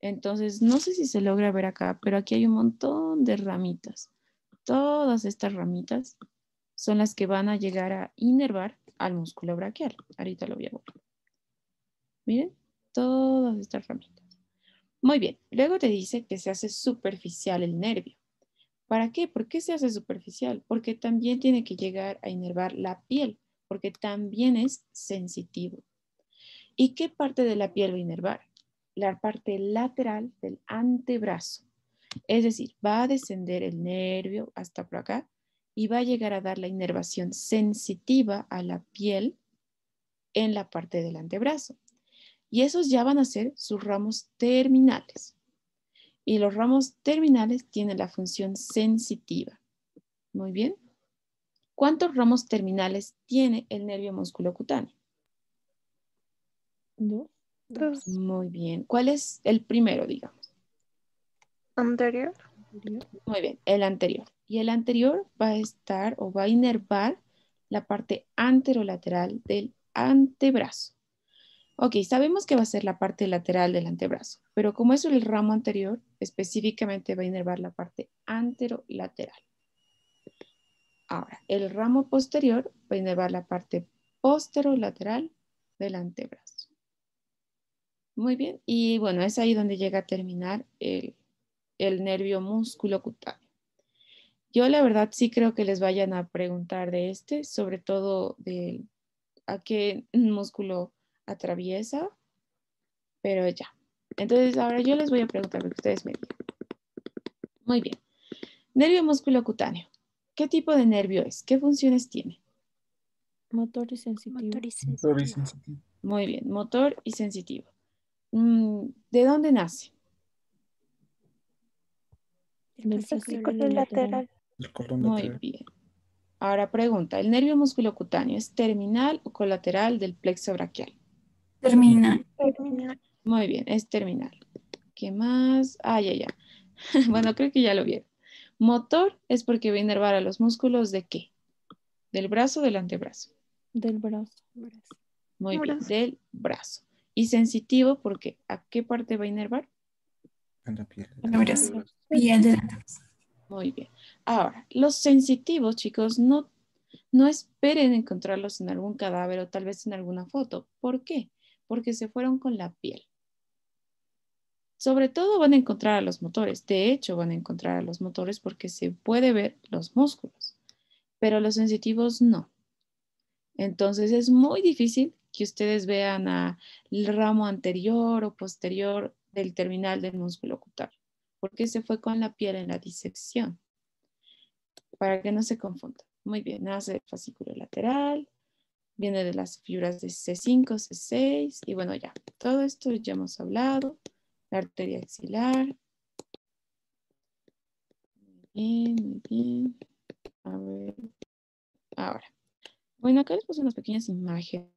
Entonces, no sé si se logra ver acá, pero aquí hay un montón de ramitas. Todas estas ramitas son las que van a llegar a inervar al músculo braquial. Ahorita lo voy a borrar. Miren, todas estas ramitas. Muy bien, luego te dice que se hace superficial el nervio. ¿Para qué? ¿Por qué se hace superficial? Porque también tiene que llegar a inervar la piel, porque también es sensitivo. ¿Y qué parte de la piel va a inervar? La parte lateral del antebrazo. Es decir, va a descender el nervio hasta por acá y va a llegar a dar la inervación sensitiva a la piel en la parte del antebrazo. Y esos ya van a ser sus ramos terminales. Y los ramos terminales tienen la función sensitiva. Muy bien. ¿Cuántos ramos terminales tiene el nervio musculocutáneo? Dos. Dos. Muy bien. ¿Cuál es el primero, digamos? Anterior. Muy bien, el anterior. Y el anterior va a estar o va a inervar la parte anterolateral del antebrazo. Ok, sabemos que va a ser la parte lateral del antebrazo, pero como es el ramo anterior, específicamente va a inervar la parte anterolateral. Ahora, el ramo posterior va a inervar la parte posterolateral del antebrazo. Muy bien, y bueno, es ahí donde llega a terminar el, el nervio músculo cutáneo. Yo la verdad sí creo que les vayan a preguntar de este, sobre todo de a qué músculo atraviesa, pero ya. Entonces ahora yo les voy a preguntar lo que ustedes me Muy bien. Nervio músculo cutáneo. ¿Qué tipo de nervio es? ¿Qué funciones tiene? Motor y sensitivo. Motor y sensitivo. Muy bien, motor y sensitivo. Mm, ¿De dónde nace? El lateral. Muy bien. Ahora pregunta, ¿el nervio musculocutáneo es terminal o colateral del plexo braquial? Terminal. Muy bien, es terminal. ¿Qué más? Ah, ya, ya. bueno, creo que ya lo vieron. Motor es porque va a inervar a los músculos de qué? ¿Del brazo o del antebrazo? Del brazo. Muy bien, del brazo. Y sensitivo porque ¿a qué parte va a inervar? En piel. Muy bien. Ahora, los sensitivos, chicos, no, no esperen encontrarlos en algún cadáver o tal vez en alguna foto. ¿Por qué? Porque se fueron con la piel. Sobre todo van a encontrar a los motores. De hecho, van a encontrar a los motores porque se puede ver los músculos. Pero los sensitivos no. Entonces es muy difícil que ustedes vean a el ramo anterior o posterior del terminal del músculo cutáneo, porque se fue con la piel en la disección, para que no se confunda. Muy bien, nace el fascículo lateral, viene de las fibras de C5, C6, y bueno, ya, todo esto ya hemos hablado, la arteria axilar. Muy bien, muy bien. A ver, ahora. Bueno, acá les puse unas pequeñas imágenes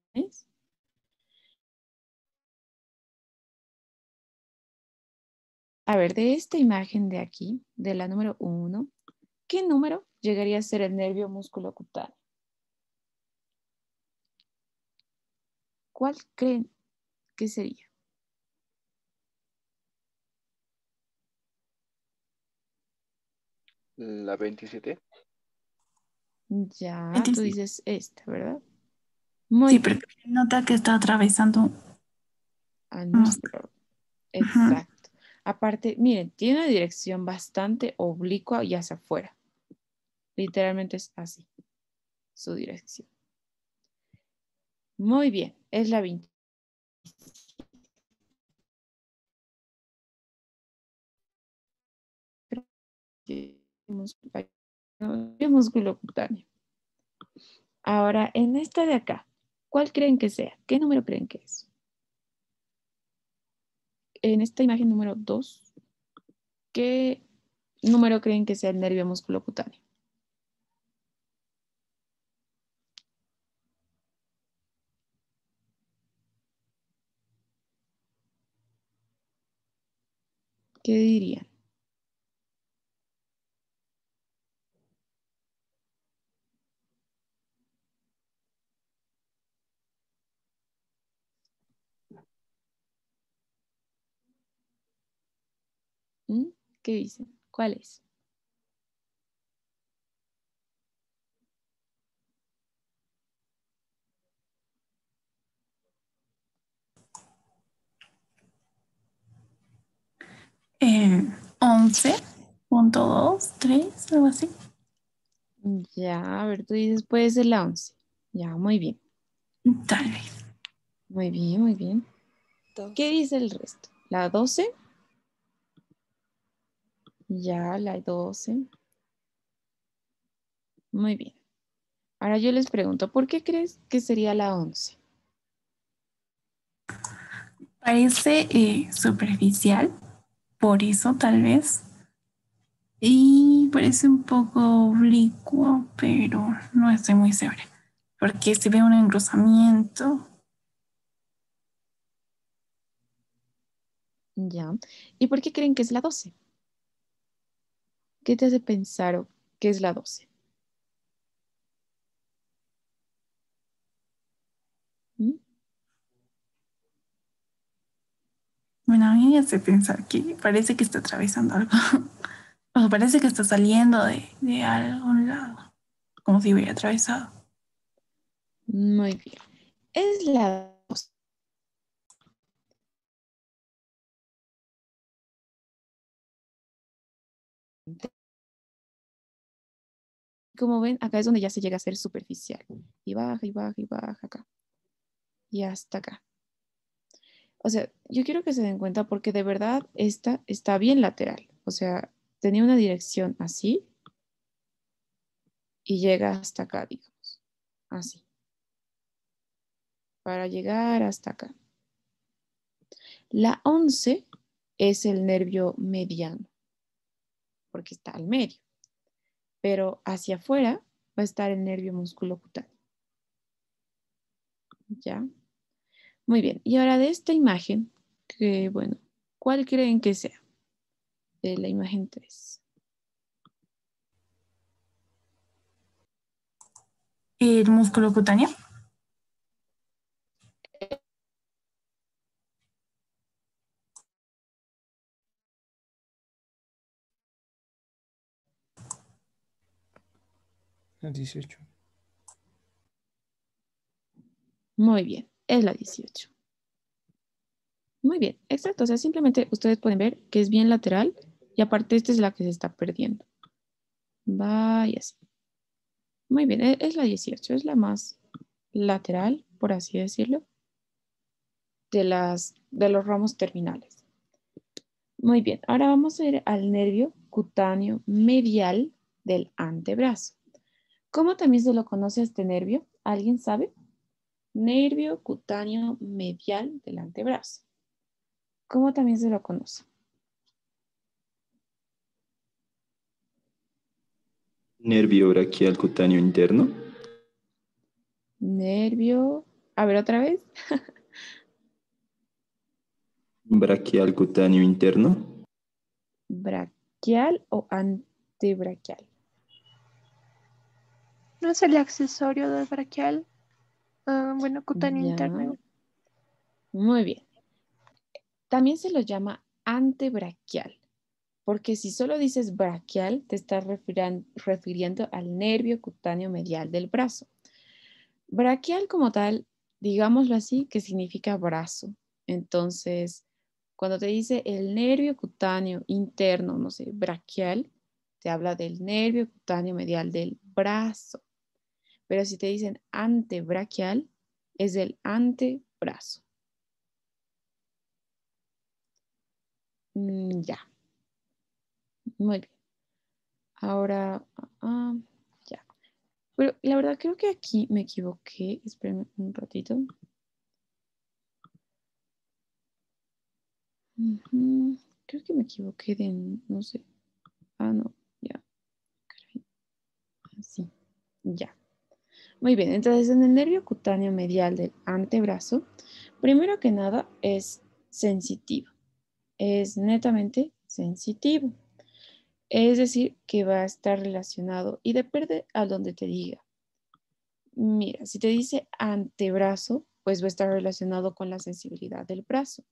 A ver, de esta imagen de aquí, de la número 1, ¿qué número llegaría a ser el nervio músculo cutáneo? ¿Cuál creen que sería? La 27. Ya, tú dices esta, ¿verdad? Muy sí, pero nota que está atravesando. Al ah, Exacto. Aparte, miren, tiene una dirección bastante oblicua y hacia afuera. Literalmente es así, su dirección. Muy bien, es la 20. músculo cutáneo. Ahora, en esta de acá, ¿cuál creen que sea? ¿Qué número creen que es? en esta imagen número 2, ¿qué número creen que sea el nervio musculocutáneo? ¿Qué dirían? ¿Qué dicen. ¿Cuál es? Eh, 11.2, 3, algo así. Ya, a ver, tú dices puede ser la 11. Ya, muy bien. Tal vez. Muy bien, muy bien. ¿Qué dice el resto? ¿La 12? Ya, la 12. Muy bien. Ahora yo les pregunto, ¿por qué crees que sería la 11? Parece eh, superficial, por eso tal vez. Y parece un poco oblicuo, pero no estoy muy segura, porque se ve un engrosamiento. Ya. ¿Y por qué creen que es la 12? ¿Qué te hace pensar que es la 12? ¿Mm? Bueno, a mí me hace pensar que parece que está atravesando algo. o parece que está saliendo de, de algún lado. Como si hubiera atravesado. Muy bien. Es la Como ven, acá es donde ya se llega a ser superficial. Y baja, y baja, y baja acá. Y hasta acá. O sea, yo quiero que se den cuenta porque de verdad esta está bien lateral. O sea, tenía una dirección así y llega hasta acá, digamos. Así. Para llegar hasta acá. La 11 es el nervio mediano, porque está al medio pero hacia afuera va a estar el nervio cutáneo ¿Ya? Muy bien, y ahora de esta imagen, que bueno, ¿cuál creen que sea? De la imagen 3. ¿El músculo cutáneo? 18. Muy bien, es la 18. Muy bien, exacto. O sea, simplemente ustedes pueden ver que es bien lateral y aparte esta es la que se está perdiendo. Vaya así. Muy bien, e, es la 18, es la más lateral, por así decirlo, de, las, de los ramos terminales. Muy bien, ahora vamos a ir al nervio cutáneo medial del antebrazo. ¿Cómo también se lo conoce este nervio? ¿Alguien sabe? Nervio cutáneo medial del antebrazo. ¿Cómo también se lo conoce? Nervio brachial cutáneo interno. Nervio, a ver otra vez. Brachial cutáneo interno. Brachial o antebraquial. No es el accesorio del braquial, ah, bueno, cutáneo interno. Muy bien. También se lo llama antebraquial, porque si solo dices braquial, te estás refiriendo al nervio cutáneo medial del brazo. Braquial como tal, digámoslo así, que significa brazo. Entonces, cuando te dice el nervio cutáneo interno, no sé, braquial, te habla del nervio cutáneo medial del brazo. Pero si te dicen antebraquial, es el antebrazo. Mm, ya. Muy bien. Ahora, ah, ah, ya. Pero la verdad creo que aquí me equivoqué. Espérenme un ratito. Creo que me equivoqué de, no sé. Ah, no, ya. Así, ah, ya. Muy bien, entonces en el nervio cutáneo medial del antebrazo, primero que nada es sensitivo, es netamente sensitivo. Es decir, que va a estar relacionado y depende a donde te diga. Mira, si te dice antebrazo, pues va a estar relacionado con la sensibilidad del brazo.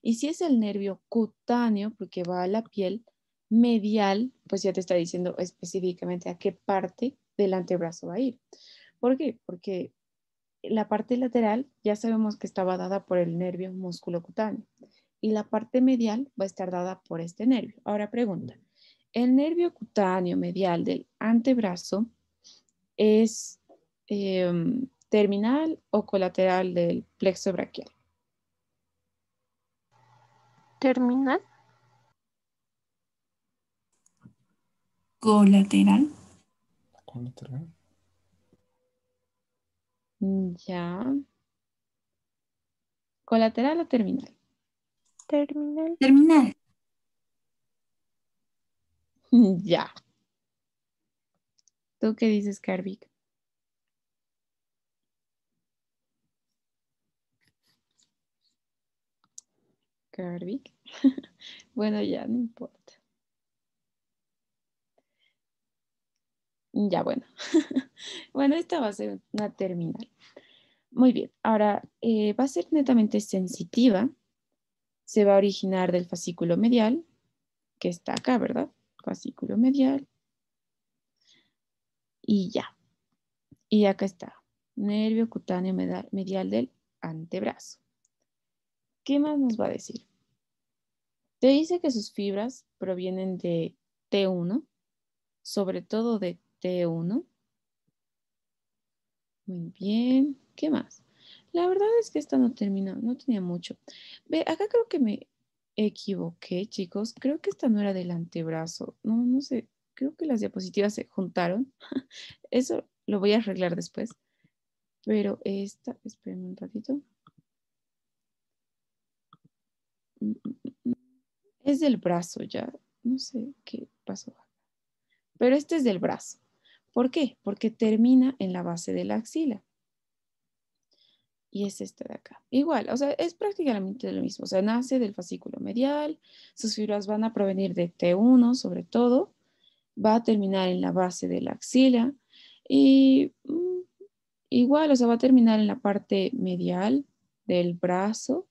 Y si es el nervio cutáneo, porque va a la piel, medial, pues ya te está diciendo específicamente a qué parte del antebrazo va a ir. ¿Por qué? Porque la parte lateral ya sabemos que estaba dada por el nervio cutáneo y la parte medial va a estar dada por este nervio. Ahora pregunta, el nervio cutáneo medial del antebrazo es em, terminal o colateral del plexo braquial. Terminal. Colateral. Colateral. Mm, ya. ¿Colateral o terminal? Terminal. Terminal. Ya. ¿Tú qué dices, Carvic? Carvic. bueno, ya no importa. Ya, bueno. bueno, esta va a ser una terminal. Muy bien, ahora eh, va a ser netamente sensitiva. Se va a originar del fascículo medial, que está acá, ¿verdad? Fascículo medial. Y ya. Y acá está. Nervio cutáneo medial del antebrazo. ¿Qué más nos va a decir? Te dice que sus fibras provienen de T1, sobre todo de T2. T este, 1 Muy bien. ¿Qué más? La verdad es que esta no terminó, no tenía mucho. Ve, acá creo que me equivoqué, chicos. Creo que esta no era del antebrazo. No, no sé. Creo que las diapositivas se juntaron. Eso lo voy a arreglar después. Pero esta, espérenme un ratito. Mm, mm, mm, es del brazo ya. No sé qué pasó. Pero este es del brazo. ¿Por qué? Porque termina en la base de la axila. Y es esta de acá. Igual, o sea, es prácticamente lo mismo. O sea, nace del fascículo medial, sus fibras van a provenir de T1 sobre todo, va a terminar en la base de la axila y mm, igual, o sea, va a terminar en la parte medial del brazo.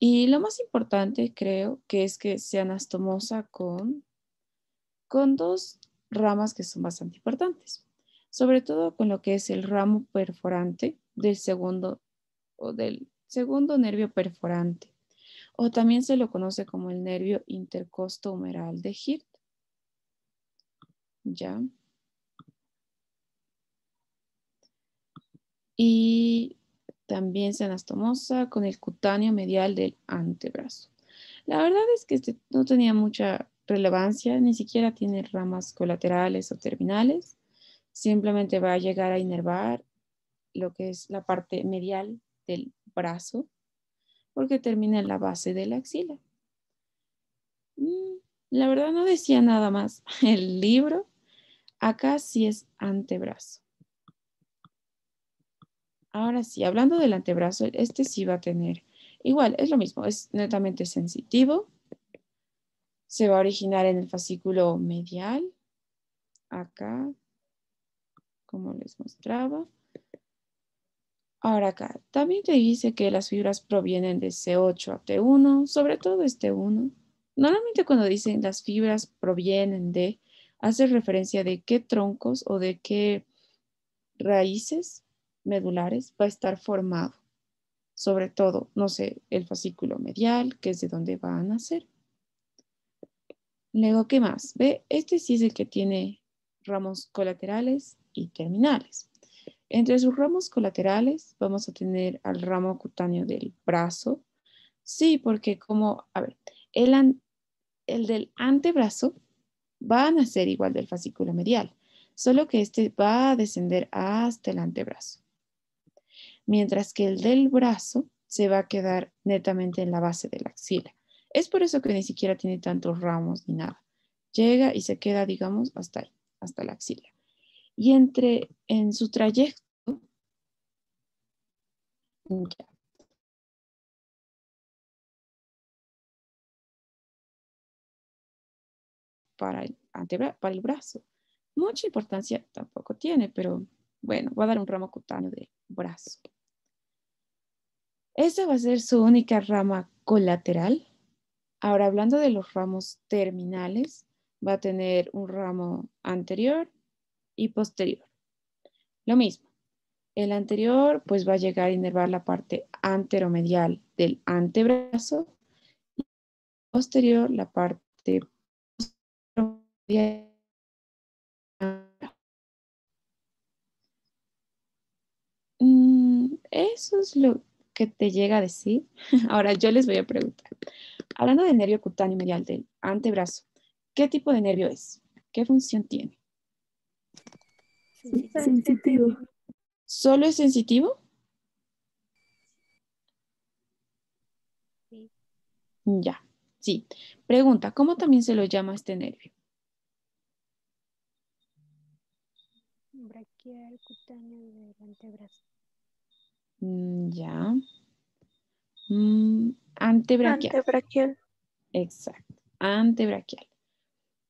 Y lo más importante creo que es que sea anastomosa con, con dos ramas que son bastante importantes, sobre todo con lo que es el ramo perforante del segundo o del segundo nervio perforante, o también se lo conoce como el nervio intercosto humeral de Hirt. ¿Ya? Y también se anastomosa con el cutáneo medial del antebrazo. La verdad es que este no tenía mucha relevancia, ni siquiera tiene ramas colaterales o terminales, simplemente va a llegar a inervar lo que es la parte medial del brazo, porque termina en la base de la axila. Mm, la verdad no decía nada más el libro. Acá sí es antebrazo. Ahora sí, hablando del antebrazo, este sí va a tener, igual, es lo mismo, es netamente sensitivo, se va a originar en el fascículo medial, acá, como les mostraba. Ahora acá, también te dice que las fibras provienen de C8 a T1, sobre todo este 1. Normalmente cuando dicen las fibras provienen de, hace referencia de qué troncos o de qué raíces medulares va a estar formado. Sobre todo, no sé, el fascículo medial, que es de donde va a nacer. Luego, ¿qué más? Ve, este sí es el que tiene ramos colaterales y terminales. Entre sus ramos colaterales vamos a tener al ramo cutáneo del brazo. Sí, porque como, a ver, el, del antebrazo va a ser igual del fascículo medial, solo que este va a descender hasta el antebrazo. Mientras que el del brazo se va a quedar netamente en la base de la axila. Es por eso que ni siquiera tiene tantos ramos ni nada. Llega y se queda, digamos, hasta ahí, hasta la axila. Y entre, en su trayecto, para el, para el brazo. Mucha importancia tampoco tiene, pero bueno, va a dar un ramo cutáneo de brazo. Esa va a ser su única rama colateral Ahora, hablando de los ramos terminales, va a tener un ramo anterior y posterior. Lo mismo, el anterior pues va a llegar a inervar la parte anteromedial del antebrazo y posterior la parte posterior. Mm, eso es lo que te llega a decir. Ahora yo les voy a preguntar. Hablando del nervio cutáneo medial del antebrazo, ¿qué tipo de nervio es? ¿Qué función tiene? Sensitivo. ¿Solo es sensitivo? Sí. Ya, sí. Pregunta, ¿cómo también se lo llama este nervio? Braquial cutáneo del antebrazo. Mm, ya. Mm, Antebraquial. Exacto, antebraquial.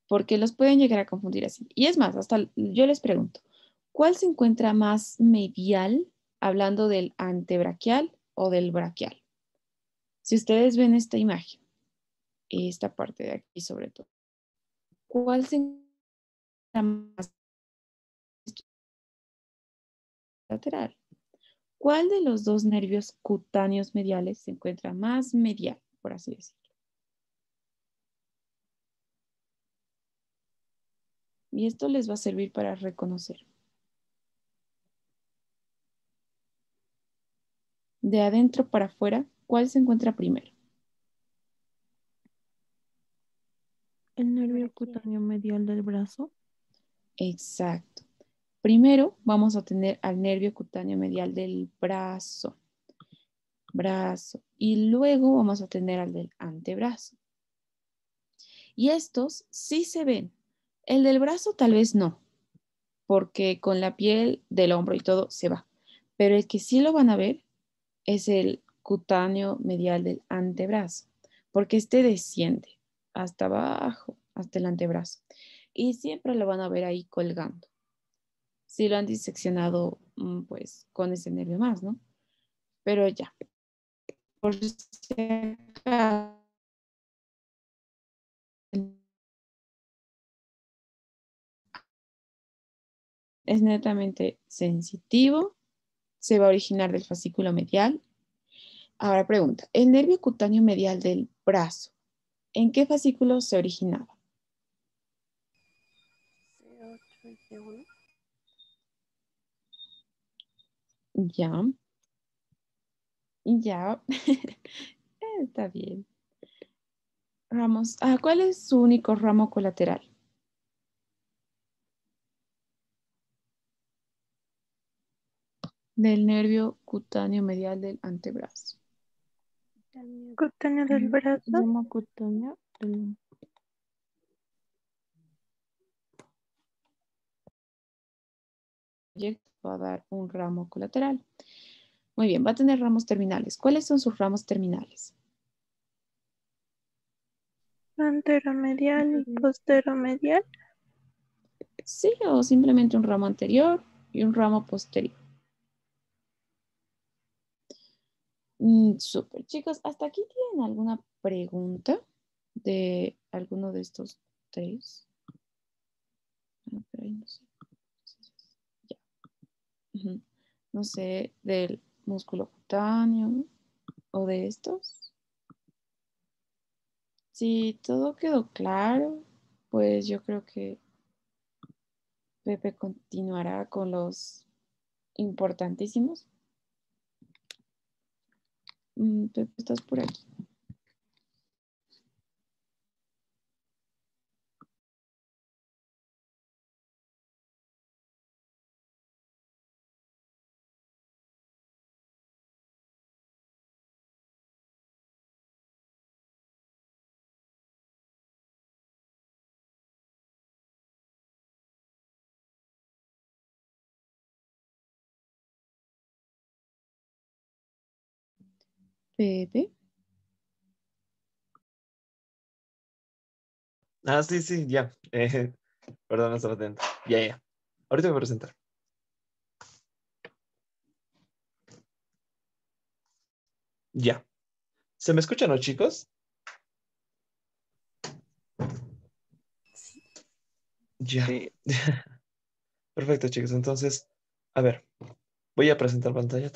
Porque los pueden llegar a confundir así. Y es más, hasta yo les pregunto, ¿cuál se encuentra más medial hablando del antebraquial o del braquial? Si ustedes ven esta imagen, esta parte de aquí sobre todo, ¿cuál se encuentra más lateral? ¿Cuál de los dos nervios cutáneos mediales se encuentra más medial, por así decirlo? Y esto les va a servir para reconocer. De adentro para afuera, ¿cuál se encuentra primero? El nervio cutáneo medial del brazo. Exacto. Primero vamos a tener al nervio cutáneo medial del brazo, brazo, y luego vamos a tener al del antebrazo. Y estos sí se ven. El del brazo tal vez no, porque con la piel del hombro y todo se va. Pero el que sí lo van a ver es el cutáneo medial del antebrazo, porque este desciende hasta abajo, hasta el antebrazo. Y siempre lo van a ver ahí colgando si lo han diseccionado mm, pues con ese nervio más, ¿no? Pero ya. Por si es netamente sensitivo, se va a originar del fascículo medial. Ahora pregunta, el nervio cutáneo medial del brazo, ¿en qué fascículo se originaba? C8 y C1. Ya. Ya. Está bien. Ramos. Ah, ¿Cuál es su único ramo colateral? Del nervio cutáneo medial del antebrazo. Cutáneo del brazo. cutáneo del va a dar un ramo colateral. Muy bien, va a tener ramos terminales. ¿Cuáles son sus ramos terminales? Antero-medial y posteromedial. Sí, o simplemente un ramo anterior y un ramo posterior. Mm, súper. super chicos. ¿Hasta aquí tienen alguna pregunta de alguno de estos tres? Ah, no sé, del músculo cutáneo o de estos. Si todo quedó claro, pues yo creo que Pepe continuará con los importantísimos. Mm, Pepe, estás por aquí. Ah, sí, sí, ya. perdón, estaba atento. Ya, ya. Ahorita me voy a presentar. Ya. ¿Se me escuchan, no, chicos? Sí. Ya. Perfecto, chicos. Entonces, a ver, voy a presentar pantalla.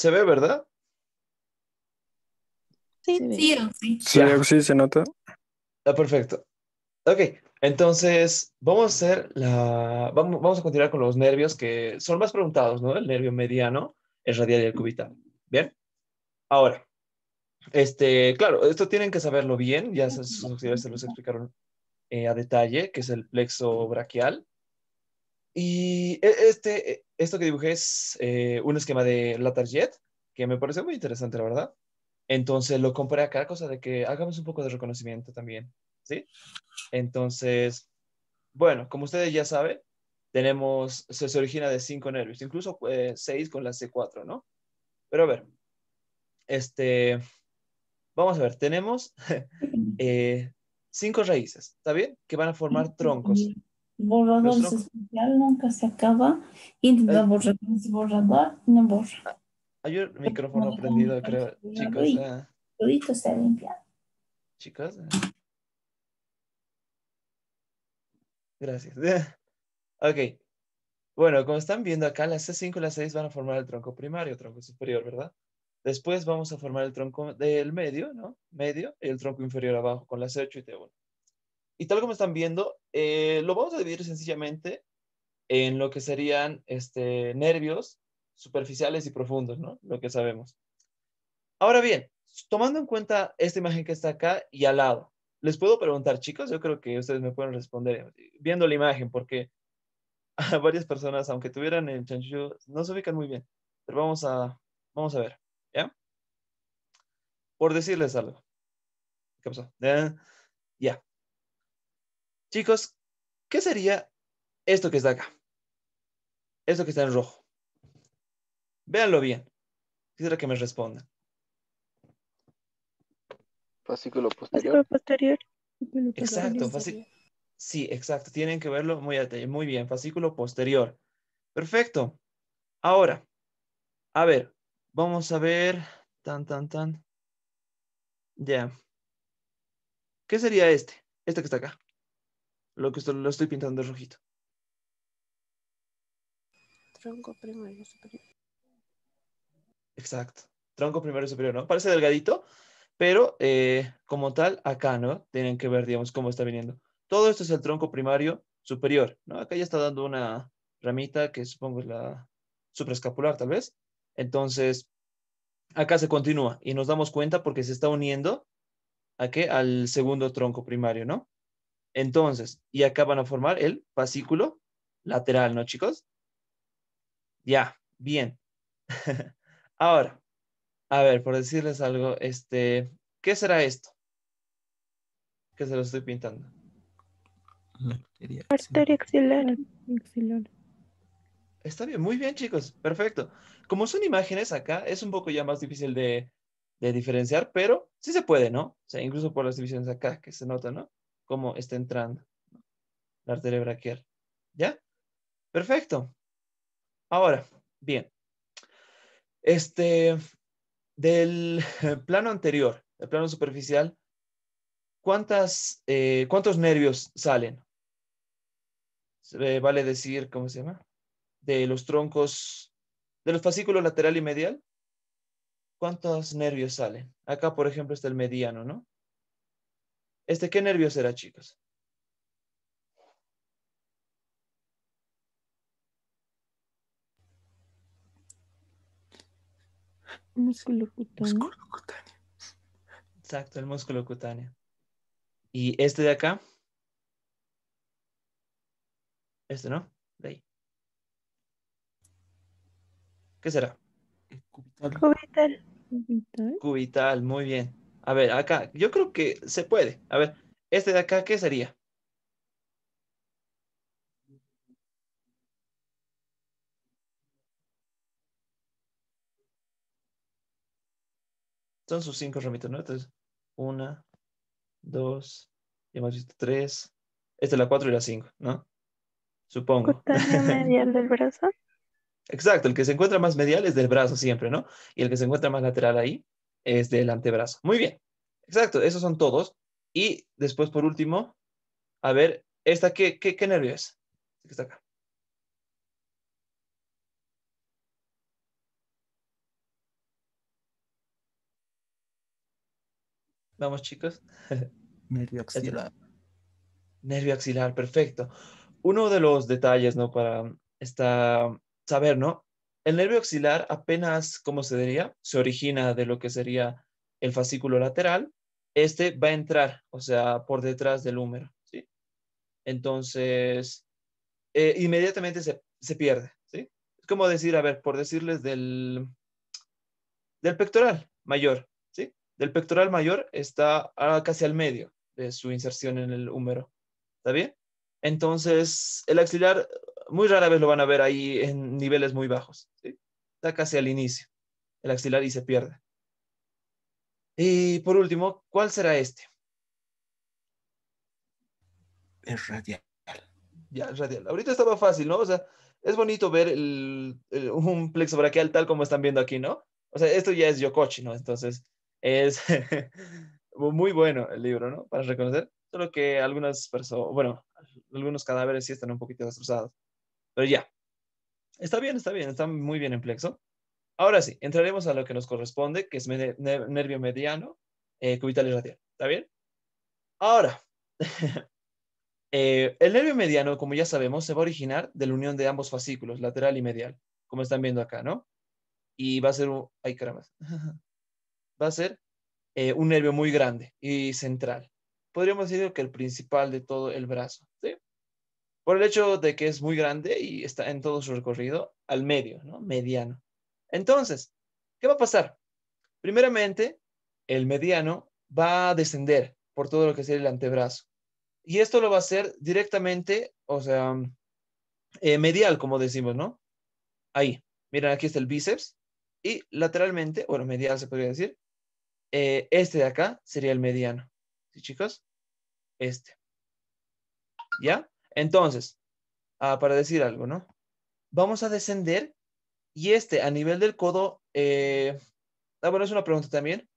Se ve, ¿verdad? Sí, sí, sí. Sí, sí se nota. Está ah, perfecto. Ok, entonces vamos a hacer la. Vamos, vamos a continuar con los nervios que son más preguntados, ¿no? El nervio mediano, el radial y el cubital. Bien. Ahora, este, claro, esto tienen que saberlo bien, ya sus se los explicaron eh, a detalle, que es el plexo braquial, y e, este, e, esto que dibujé es eh, un esquema de la tarjeta, que me parece muy interesante, la verdad. Entonces lo compré acá, cosa de que hagamos un poco de reconocimiento también, ¿sí? Entonces, bueno, como ustedes ya saben, tenemos, se, origina de cinco nervios, incluso eh, seis con la C4, ¿no? Pero a ver, este, vamos a ver, tenemos eh, cinco raíces, ¿está bien? Que van a formar troncos borrador es especial, nunca se acaba. Intenta borrar, borrador, no borra. Hay un micrófono prendido, creo, chicos. todo Todito se ha limpiado. Chicos. Gracias. ok. Bueno, como están viendo acá, las C5 y las 6 van a formar el tronco primario, tronco superior, ¿verdad? Después vamos a formar el tronco del medio, ¿no? Medio y el tronco inferior abajo con las 8 y T1. Y tal como están viendo, eh, lo vamos a dividir sencillamente en lo que serían este, nervios superficiales y profundos, ¿no? Lo que sabemos. Ahora bien, tomando en cuenta esta imagen que está acá y al lado, les puedo preguntar, chicos, yo creo que ustedes me pueden responder viendo la imagen, porque a varias personas, aunque tuvieran el chanchullo, no se ubican muy bien. Pero vamos a, vamos a ver, ¿ya? Por decirles algo. ¿Qué pasó? ya. Chicos, ¿qué sería esto que está acá? Esto que está en rojo. Véanlo bien. Quisiera que me respondan. Fascículo posterior. Fascículo posterior. Pues, exacto. Sí, exacto. Tienen que verlo muy, muy bien. Fascículo posterior. Perfecto. Ahora, a ver, vamos a ver. Tan, tan, tan. Ya. ¿Qué sería este? Este que está acá. Lo que lo estoy pintando es rojito. Tronco primario superior. Exacto. Tronco primario superior, ¿no? Parece delgadito, pero eh, como tal, acá, ¿no? Tienen que ver, digamos, cómo está viniendo. Todo esto es el tronco primario superior, ¿no? Acá ya está dando una ramita que supongo es la supraescapular, tal vez. Entonces, acá se continúa y nos damos cuenta porque se está uniendo a qué? Al segundo tronco primario, ¿no? Entonces, y acá van a formar el fascículo lateral, ¿no, chicos? Ya, bien. Ahora, a ver, por decirles algo, este, ¿qué será esto? Que se lo estoy pintando. arteria, Está bien, muy bien, chicos. Perfecto. Como son imágenes acá, es un poco ya más difícil de, de diferenciar, pero sí se puede, ¿no? O sea, incluso por las divisiones acá que se notan, ¿no? cómo está entrando la arteria braquial. ¿Ya? Perfecto. Ahora, bien. Este, del plano anterior, del plano superficial, ¿cuántas, eh, ¿cuántos nervios salen? vale decir, ¿cómo se llama? De los troncos, de los fascículos lateral y medial, ¿cuántos nervios salen? Acá, por ejemplo, está el mediano, ¿no? Este, ¿qué nervios será, chicos? Músculo cutáneo. Músculo cutáneo. Exacto, el músculo cutáneo. ¿Y este de acá? Este, ¿no? De ahí. ¿Qué será? Eh, cubital. Cubital. Cubital, muy bien. A ver, acá, yo creo que se puede. A ver, este de acá, ¿qué sería? Son sus cinco ramitas, ¿no? Entonces, una, dos, ya hemos visto tres. Esta es la cuatro y la cinco, ¿no? Supongo. medial del brazo? Exacto, el que se encuentra más medial es del brazo siempre, ¿no? Y el que se encuentra más lateral ahí es del antebrazo. Muy bien, exacto, esos son todos. Y después, por último, a ver, esta, ¿qué, qué, nervio es? Está acá. Vamos, chicos. Nervio axilar. Nervio axilar, perfecto. Uno de los detalles, ¿no? Para esta, saber, ¿no? El nervio axilar apenas, como se diría? Se origina de lo que sería el fascículo lateral. Este va a entrar, o sea, por detrás del húmero, Entonces, eh, inmediatamente se, pierde, ¿sí? Es como decir, a ver, por decirles del, del pectoral mayor, ¿sí? Del pectoral mayor está ah, casi al medio de su inserción en el húmero, ¿está bien? Entonces, el axilar muy rara vez lo van a ver ahí en niveles muy bajos. Está casi al inicio, el axilar y se pierde. Y por último, ¿cuál será este? El radial. Ya, el radial. Ahorita estaba fácil, ¿no? O sea, es bonito ver un plexo brachial tal como están viendo aquí, ¿no? O sea, esto ya es Yokochi, ¿no? Entonces, es muy bueno el libro, ¿no? Para reconocer. Solo que algunas personas, bueno, algunos cadáveres sí están un poquito destrozados. Pero ya, está bien, está bien, está muy bien en plexo. Ahora sí, entraremos a lo que nos corresponde, que es nervio mediano, eh, cubital y radial. ¿Está bien? Ahora, eh, el nervio mediano, como ya sabemos, se va a originar de la unión de ambos fascículos, lateral y medial, como están viendo acá, ¿no? Y va a ser un... ¡Ay, caramba! va a ser eh, un nervio muy grande y central. Podríamos decir que el principal de todo el brazo, ¿sí? por el hecho de que es muy grande y está en todo su recorrido al medio, ¿no? Mediano. Entonces, ¿qué va a pasar? Primeramente, el mediano va a descender por todo lo que sea el antebrazo. Y esto lo va a hacer directamente, o sea, eh, medial, como decimos, ¿no? Ahí. Miren, aquí está el bíceps. Y lateralmente, bueno, medial se podría decir. Eh, este de acá sería el mediano. ¿Sí, chicos? Este. ¿Ya? Entonces, ah, para decir algo, ¿no? Vamos a descender y este a nivel del codo, eh, ah, bueno, es una pregunta también.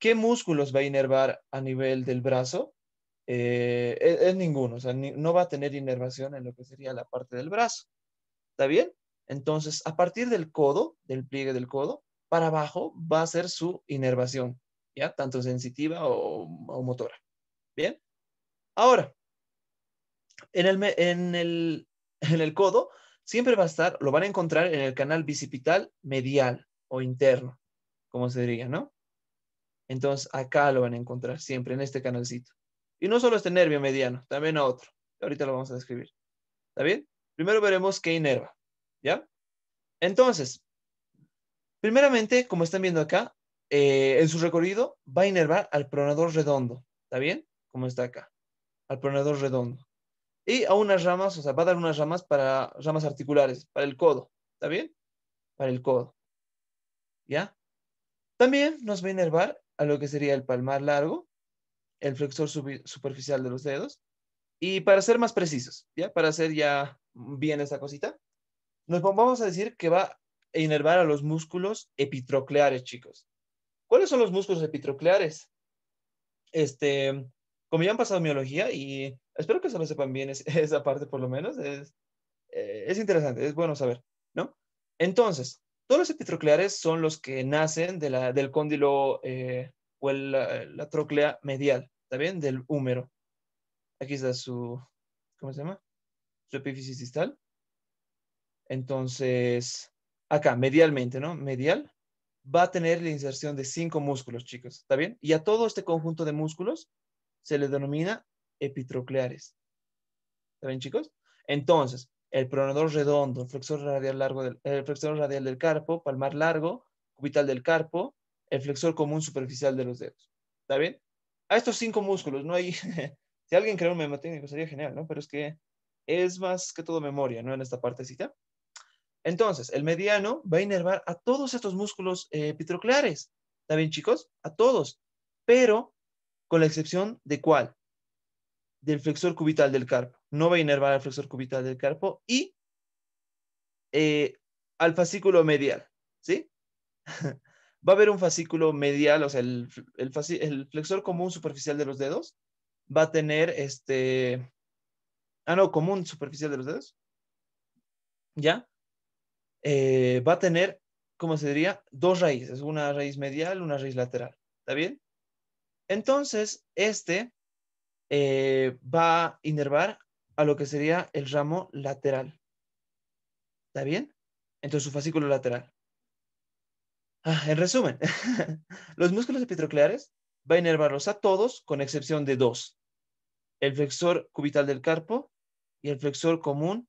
¿Qué músculos va a inervar a nivel del brazo? Eh, e-, es, ninguno, o sea, no va a tener inervación en lo que sería la parte del brazo. ¿Está bien? Entonces, a partir del codo, del pliegue del codo, para abajo va a ser su inervación, ¿ya? Tanto sensitiva o motora. ¿Bien? Ahora, en el, en el, codo siempre va a estar, lo van a encontrar en el canal bicipital medial o interno, como se diría, ¿no? Entonces acá lo van a encontrar siempre, en este canalcito. Y no solo este nervio mediano, también a otro. Ahorita lo vamos a describir. ¿Está bien? Primero veremos qué inerva, ¿ya? Entonces, primeramente, como están viendo acá, eh, en su recorrido va a inervar al pronador redondo, ¿está bien? Como está acá, al pronador redondo y a unas ramas, o sea, va a dar unas ramas para ramas articulares, para el codo, ¿está bien? Para el codo, ¿ya? También nos va a inervar a lo que sería el palmar largo, el flexor superficial de los dedos, y para ser más precisos, ¿ya? Para hacer ya bien esta cosita, nos vamos a decir que va a inervar a los músculos epitrocleares, chicos. ¿Cuáles son los músculos epitrocleares? Este, como ya han pasado miología y espero que se lo sepan bien esa parte por lo menos, eh, es, interesante, es bueno saber, ¿no? Entonces, todos los epitrocleares son los que nacen de la, del cóndilo eh, o la, la, troclea medial, ¿está bien? Del húmero. Aquí está su, ¿cómo se llama? Su epífisis distal. Entonces, acá, medialmente, ¿no? Medial va a tener la inserción de cinco músculos, chicos, ¿está bien? Y a todo este conjunto de músculos se le denomina epitrocleares. ¿Está bien, chicos? Entonces, el pronador redondo, el flexor radial, largo del, flexor radial del carpo, palmar largo, cubital del carpo, el flexor común superficial de los dedos. ¿Está bien? A estos cinco músculos, no hay... si alguien crea un técnico sería genial, ¿no? Pero es que es más que todo memoria, ¿no? En esta partecita. Entonces, el mediano va a inervar a todos estos músculos eh, epitrocleares. ¿Está bien, chicos? A todos. Pero con la excepción de cuál? Del flexor cubital del carpo. No va a inervar al flexor cubital del carpo y eh, al fascículo medial, ¿sí? va a haber un fascículo medial, o sea, el, el, flexor común superficial de los dedos va a tener este... Ah, no, común superficial de los dedos. ¿Ya? Eh, va a tener, ¿cómo se diría? Dos raíces, una raíz medial, una raíz lateral. ¿Está bien? Entonces, este eh, va a inervar a lo que sería el ramo lateral. ¿Está bien? Entonces, su fascículo lateral. Ah, en resumen, los músculos epitrocleares va a inervarlos a todos, con excepción de dos. El flexor cubital del carpo y el flexor común.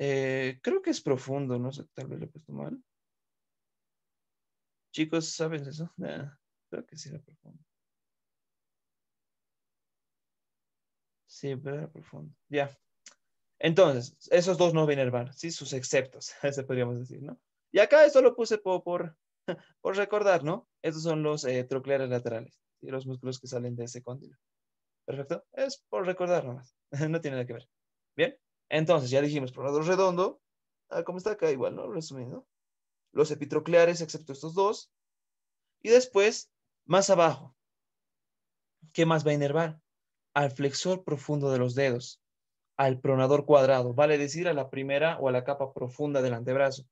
Eh, creo que es profundo, no sé, tal vez lo he puesto mal. Chicos, ¿saben eso? Ah, creo que sí era profundo. Sí, pero profundo. Ya. Entonces, esos dos no Wienerbar, ¿sí? Sus exceptos, se podríamos decir, ¿no? Y acá esto lo puse por, por, recordar, ¿no? Estos son los eh, trocleares laterales y los músculos que salen de ese cóndilo. Perfecto. Es por recordar nomás. no tiene nada que ver. Bien. Entonces, ya dijimos, pronador redondo. Ah, como está acá, igual, ¿no? Resumiendo. Los epitrocleares, excepto estos dos. Y después, más abajo. ¿Qué más va a inervar? al flexor profundo de los dedos, al pronador cuadrado, vale decir a la primera o a la capa profunda del antebrazo.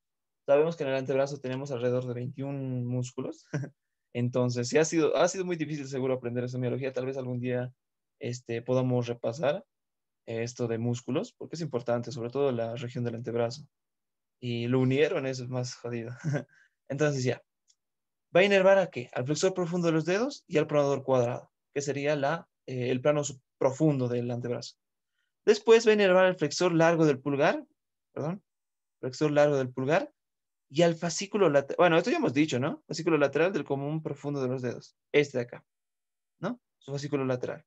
Sabemos que en el antebrazo tenemos alrededor de 21 músculos, entonces si ha sido, ha sido muy difícil seguro aprender esa miología, tal vez algún día este, podamos repasar eh, esto de músculos, porque es importante, sobre todo la región del antebrazo. Y lo unieron, eso es más jodido. Entonces ya, va a inervar a qué? Al flexor profundo de los dedos y al pronador cuadrado, que sería la eh, el plano profundo del antebrazo. Después va a el flexor largo del pulgar, perdón, flexor largo del pulgar y al fascículo lateral, bueno, esto ya hemos dicho, ¿no? Fascículo lateral del común profundo de los dedos, este de acá, ¿no? Su fascículo lateral.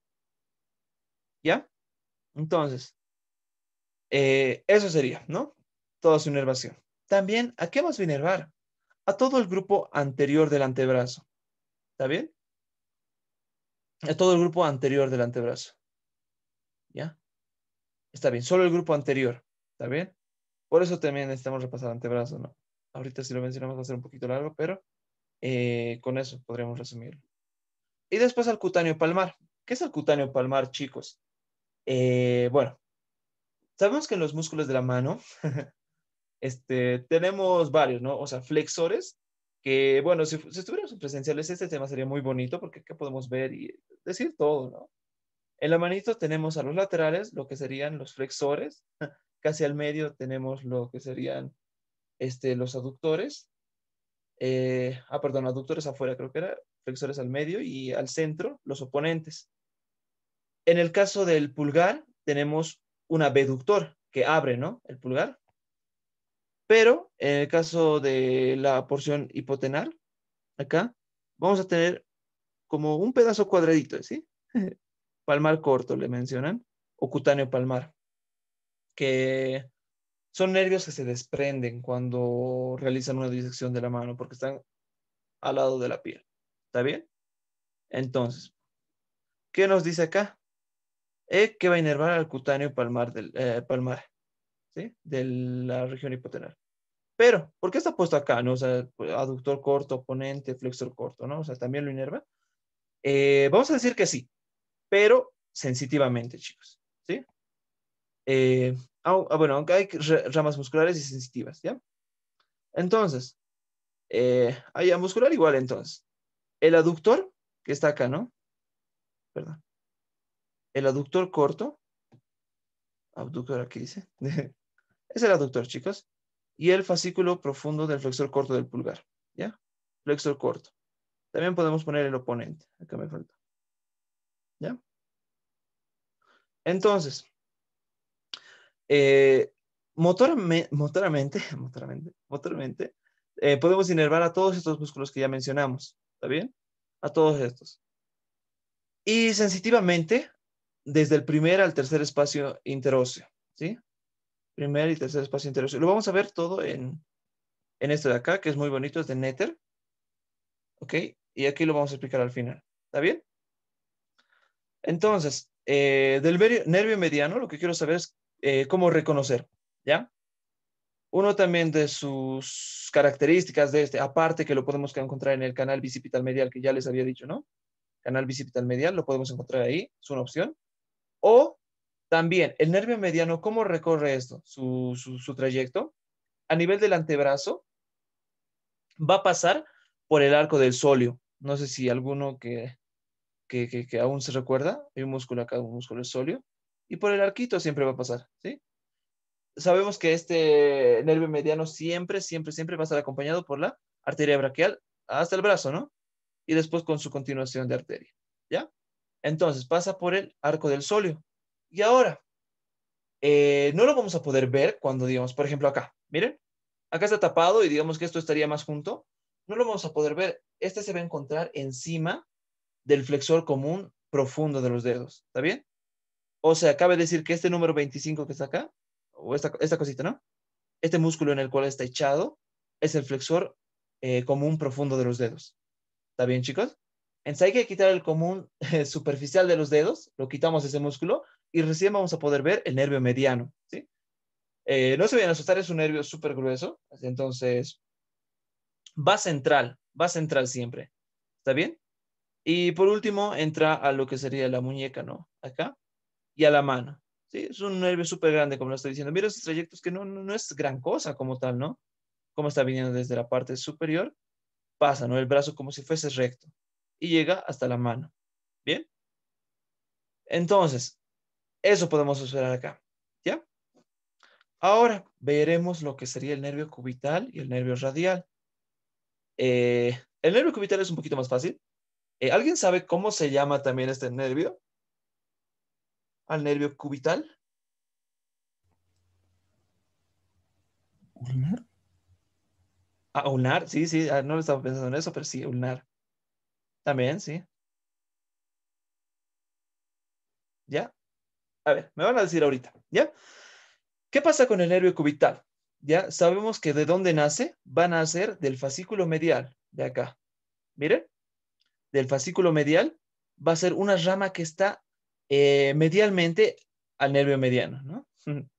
¿Ya? Entonces, eh, eso sería, ¿no? Toda su inervación. También, ¿a qué vamos a inervar? A todo el grupo anterior del antebrazo. ¿Está bien? es todo el grupo anterior del antebrazo. ¿Ya? Está bien, solo el grupo anterior. ¿Está bien? Por eso también necesitamos repasar antebrazo, ¿no? Ahorita si lo mencionamos va a ser un poquito largo, pero eh, con eso podríamos resumir. Y después al cutáneo palmar. ¿Qué es el cutáneo palmar, chicos? Eh, bueno, sabemos que en los músculos de la mano este, tenemos varios, ¿no? O sea, flexores que bueno, si, estuviéramos presenciales, este tema sería muy bonito porque aquí podemos ver y decir todo, ¿no? En la manito tenemos a los laterales, lo que serían los flexores, casi al medio tenemos lo que serían este, los aductores, eh, ah, perdón, aductores afuera creo que era, flexores al medio y al centro los oponentes. En el caso del pulgar tenemos un abductor que abre, ¿no? El pulgar pero en el caso de la porción hipotenal, acá vamos a tener como un pedazo cuadradito, ¿sí? palmar corto le mencionan, o cutáneo palmar, que son nervios que se desprenden cuando realizan una disección de la mano porque están al lado de la piel. ¿Está bien? Entonces, ¿qué nos dice acá? Eh, que va a inervar al cutáneo palmar. Del, eh, palmar. ¿sí? de la región hipotenar. Pero, ¿por qué está puesto acá? ¿no? O sea, pues, aductor corto, oponente, flexor corto, ¿no? O sea, ¿también lo inerva? Eh, vamos a decir que sí, pero sensitivamente, chicos, ¿sí? Eh, ah, bueno, aunque hay ramas musculares y sensitivas, ¿ya? Entonces, hay eh, a muscular igual entonces. El aductor, que está acá, ¿no? Perdón. El aductor corto, abductor aquí dice, Es el aductor, chicos. Y el fascículo profundo del flexor corto del pulgar. ¿Ya? Flexor corto. También podemos poner el oponente. Acá me falta. ¿Ya? Entonces, eh, motoramente, motoramente, motoramente, eh, podemos inervar a todos estos músculos que ya mencionamos. ¿Está bien? A todos estos. Y sensitivamente, desde el primer al tercer espacio interóseo. ¿Sí? primer y tercer espacio interior. Lo vamos a ver todo en, en esto de acá, que es muy bonito, es de Nether. ¿Ok? Y aquí lo vamos a explicar al final. ¿Está bien? Entonces, eh, del nervio mediano, lo que quiero saber es eh, cómo reconocer, ¿ya? Uno también de sus características de este, aparte que lo podemos encontrar en el canal bicipital medial que ya les había dicho, ¿no? Canal bicipital medial, lo podemos encontrar ahí, es una opción. O también, el nervio mediano, ¿cómo recorre esto? Su, trayecto. A nivel del antebrazo, va a pasar por el arco del solio. No sé si alguno que, que, que, aún se recuerda, hay un músculo acá, un músculo del solio, y por el arquito siempre va a pasar, ¿sí? Sabemos que este nervio mediano siempre, siempre, siempre va a estar acompañado por la arteria braquial hasta el brazo, ¿no? Y después con su continuación de arteria, ¿ya? Entonces pasa por el arco del solio. Y ahora, eh, no lo vamos a poder ver cuando, digamos, por ejemplo, acá, miren, acá está tapado y digamos que esto estaría más junto, no lo vamos a poder ver. Este se va a encontrar encima del flexor común profundo de los dedos, ¿está bien? O sea, cabe decir que este número 25 que está acá, o esta, esta cosita, ¿no? Este músculo en el cual está echado es el flexor eh, común profundo de los dedos. ¿Está bien, chicos? Entonces hay que quitar el común eh, superficial de los dedos, lo quitamos ese músculo y recién vamos a poder ver el nervio mediano. ¿sí? Eh, no se vayan a asustar, es un nervio súper grueso, entonces va central, va central siempre. ¿Está bien? Y por último entra a lo que sería la muñeca, ¿no? Acá y a la mano. ¿sí? Es un nervio súper grande, como lo estoy diciendo. Mira esos trayectos que no, no es gran cosa como tal, ¿no? Como está viniendo desde la parte superior, pasa, ¿no? El brazo como si fuese recto y llega hasta la mano. ¿Bien? Entonces, eso podemos esperar acá. ¿Ya? Ahora veremos lo que sería el nervio cubital y el nervio radial. Eh, el nervio cubital es un poquito más fácil. Eh, ¿Alguien sabe cómo se llama también este nervio? ¿Al nervio cubital? ¿Ulnar? Ah, ulnar, sí, sí, no ah, no estaba pensando en eso, pero sí, ulnar. También, sí. ¿Ya? A ver, me van a decir ahorita, ¿ya? ¿Qué pasa con el nervio cubital? Ya sabemos que de dónde nace, van a ser del fascículo medial, de acá. Miren, del fascículo medial va a ser una rama que está eh, medialmente al nervio mediano, ¿no?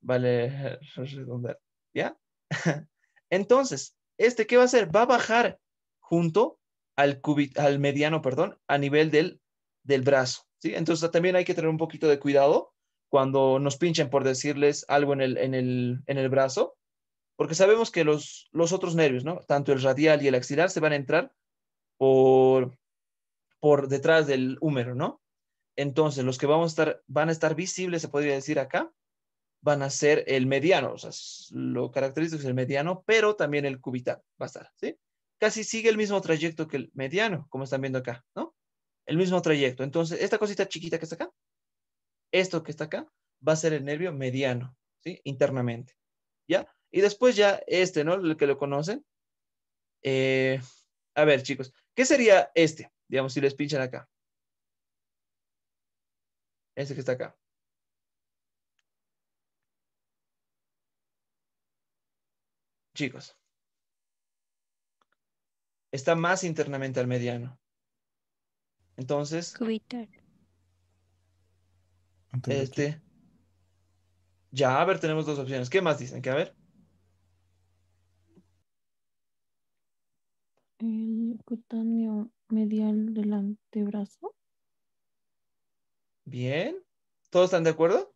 Vale, redondar, ¿ya? Entonces, ¿este qué va a hacer? Va a bajar junto al, al mediano, perdón, a nivel del, del brazo, entonces también hay que tener un poquito de cuidado cuando nos pinchen por decirles algo en el, brazo, porque sabemos que los, otros nervios, ¿no? tanto el radial y el axilar, se van a entrar por, por detrás del húmero, ¿no? Entonces, los que vamos a estar, van a estar visibles, se podría decir acá, van a ser el mediano, o sea, lo característico es el mediano, pero también el cubital va a estar, ¿sí? Casi sigue el mismo trayecto que el mediano, como están viendo acá, ¿no? el mismo trayecto. Entonces, esta cosita chiquita que está acá, esto que está acá, va a ser el nervio mediano, ¿sí? Internamente, ¿ya? Y después ya este, ¿no? El que lo conocen. Eh, a ver, chicos, ¿qué sería este? Digamos, si les pinchan acá. Este que está acá. Chicos. Está más internamente al mediano. Entonces, Twitter. Este. Ya, a ver, tenemos dos opciones. ¿Qué más dicen? Que a ver. El cutáneo medial del antebrazo. Bien. ¿Todos están de acuerdo?